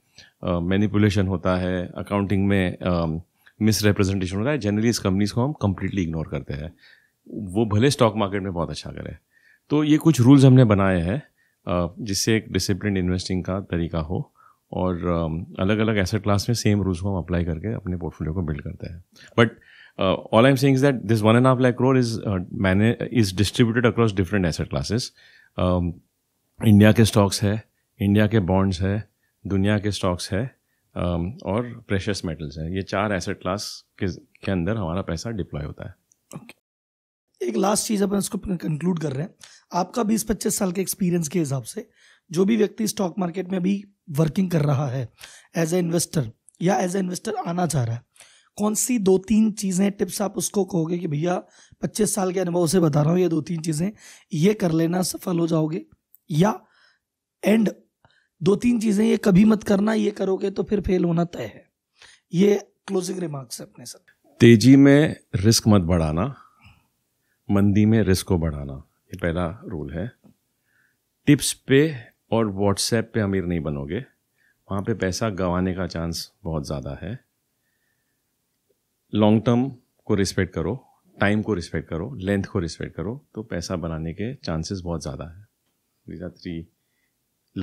मैनिपुलेशन uh, होता है अकाउंटिंग में मिस uh, रिप्रेजेंटेशन होता है जनरली इस कंपनीज को हम कंप्लीटली इग्नोर करते हैं वो भले स्टॉक मार्केट में बहुत अच्छा करे तो ये कुछ रूल्स हमने बनाए हैं जिससे एक डिसिप्लिन इन्वेस्टिंग का तरीका हो और अलग अलग एसेट क्लास में सेम रूल्स को हम अप्लाई करके अपने पोर्टफोलियो को बिल्ड करते हैं but all I am saying that this one and half like crore is money is distributed across different asset classes India के स्टॉक्स है इंडिया के बॉन्ड्स है दुनिया के स्टॉक्स है और प्रेशस मेटल्स हैं ये चार एसेट क्लास के के अंदर हमारा पैसा डिप्लॉय होता है okay. एक लास्ट चीज़ अपन इसको कंक्लूड कर रहे हैं आपका बीस पच्चीस साल के एक्सपीरियंस के हिसाब से जो भी व्यक्ति स्टॉक मार्केट में अभी वर्किंग कर रहा है एज ए इन्वेस्टर या एज ए इन्वेस्टर आना चाह रहा है कौन सी दो तीन चीज़ें टिप्स आप उसको कहोगे कि भैया पच्चीस साल के अनुभव से बता रहा हूँ ये दो तीन चीज़ें ये कर लेना सफल हो जाओगे या एंड दो तीन चीज़ें ये कभी मत करना ये करोगे तो फिर फेल होना तय है ये क्लोजिंग रिमार्क्स है अपने सर तेजी में रिस्क मत बढ़ाना मंदी में रिस्क को बढ़ाना ये पहला रूल है टिप्स पे और व्हाट्सएप पे अमीर नहीं बनोगे वहाँ पे पैसा गंवाने का चांस बहुत ज़्यादा है लॉन्ग टर्म को रिस्पेक्ट करो टाइम को रिस्पेक्ट करो लेंथ को रिस्पेक्ट करो तो पैसा बनाने के चांसेस बहुत ज़्यादा है these are three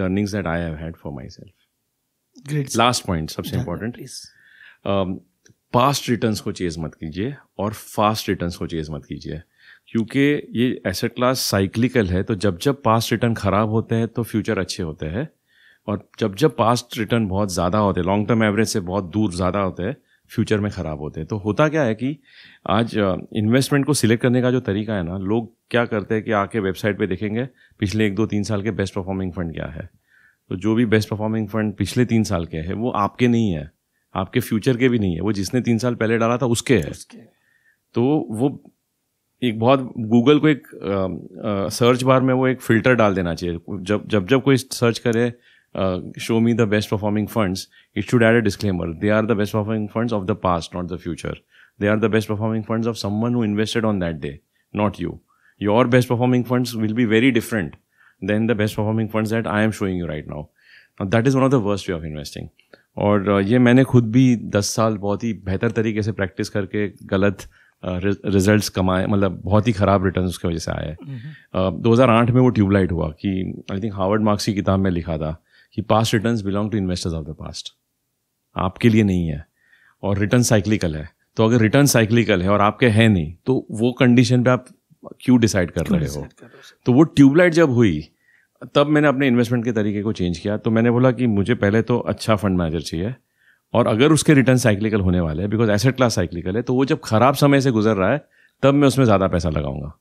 learnings that I have had for myself great last point सबसे इम्पोर्टेंट पास्ट रिटर्न्स को चेज मत कीजिए और फास्ट रिटर्न्स को चेज मत कीजिए क्योंकि ये एसेट क्लास साइक्लिकल है तो जब जब पास्ट रिटर्न ख़राब होते हैं तो फ्यूचर अच्छे होते हैं और जब जब पास्ट रिटर्न बहुत ज़्यादा होते हैं लॉन्ग टर्म एवरेज से बहुत दूर ज़्यादा होते हैं फ्यूचर में ख़राब होते हैं तो होता क्या है कि आज इन्वेस्टमेंट को सिलेक्ट करने का जो तरीका है ना लोग क्या करते हैं कि आके वेबसाइट पे देखेंगे पिछले एक दो तीन साल के बेस्ट परफॉर्मिंग फंड क्या है तो जो भी बेस्ट परफॉर्मिंग फंड पिछले तीन साल के हैं वो आपके नहीं है आपके फ्यूचर के भी नहीं है वो जिसने तीन साल पहले डाला था उसके है उसके। तो वो एक बहुत गूगल को एक आ, आ, सर्च बार में वो एक फिल्टर डाल देना चाहिए जब जब जब कोई सर्च करे show me the best performing funds it should add a disclaimer they are the best performing funds of the past not the future they are the best performing funds of someone who invested on that day not you your best performing funds will be very different than the best performing funds that I am showing you right now that is one of the worst way of investing और ये मैंने खुद भी दस साल बहुत ही बेहतर तरीके से प्रैक्टिस करके गलत रिजल्ट्स कमाए मतलब बहुत ही ख़राब रिटर्न उसकी वजह से आए दो हज़ार आठ में वो ट्यूबलाइट हुआ कि आई थिंक हार्वर्ड मार्क्स की किताब में लिखा था कि past return belong to investors of the past आपके लिए नहीं है और रिटर्न साइक्लिकल है तो अगर रिटर्न साइक्लिकल है और आपके है नहीं तो वो कंडीशन पे आप क्यों डिसाइड कर रहे हो तो वो ट्यूबलाइट जब हुई तब मैंने अपने इन्वेस्टमेंट के तरीके को चेंज किया तो मैंने बोला कि मुझे पहले तो अच्छा फंड मैनेजर चाहिए और अगर उसके रिटर्न साइक्लिकल होने वाले हैं बिकॉज एसेट क्लास साइक्लिकल है तो वो जब खराब समय से गुजर रहा है तब मैं उसमें ज़्यादा पैसा लगाऊंगा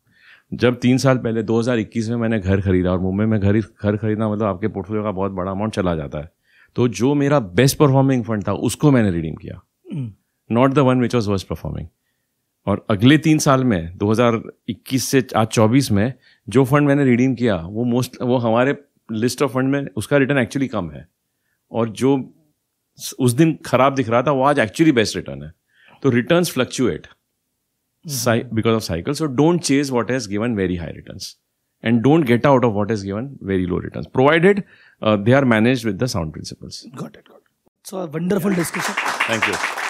जब तीन साल पहले 2021 में मैंने घर खरीदा और मुंबई में घर घर खरीदना मतलब आपके पोर्टफोलियो का बहुत बड़ा अमाउंट चला जाता है तो जो मेरा बेस्ट परफॉर्मिंग फंड था उसको मैंने रिडीम किया not the one which was worst performing और अगले तीन साल में 2021 से आज चौबीस में जो फंड मैंने रिडीम किया वो मोस्ट वो हमारे लिस्ट ऑफ फंड में उसका रिटर्न एक्चुअली कम है और जो उस दिन खराब दिख रहा था वो आज एक्चुअली बेस्ट रिटर्न है तो return fluctuate because of cycle so don't chase what has given very high return and don't get out of what is given very low return provided they are manage with the sound principles got it got so wonderful discussion thank you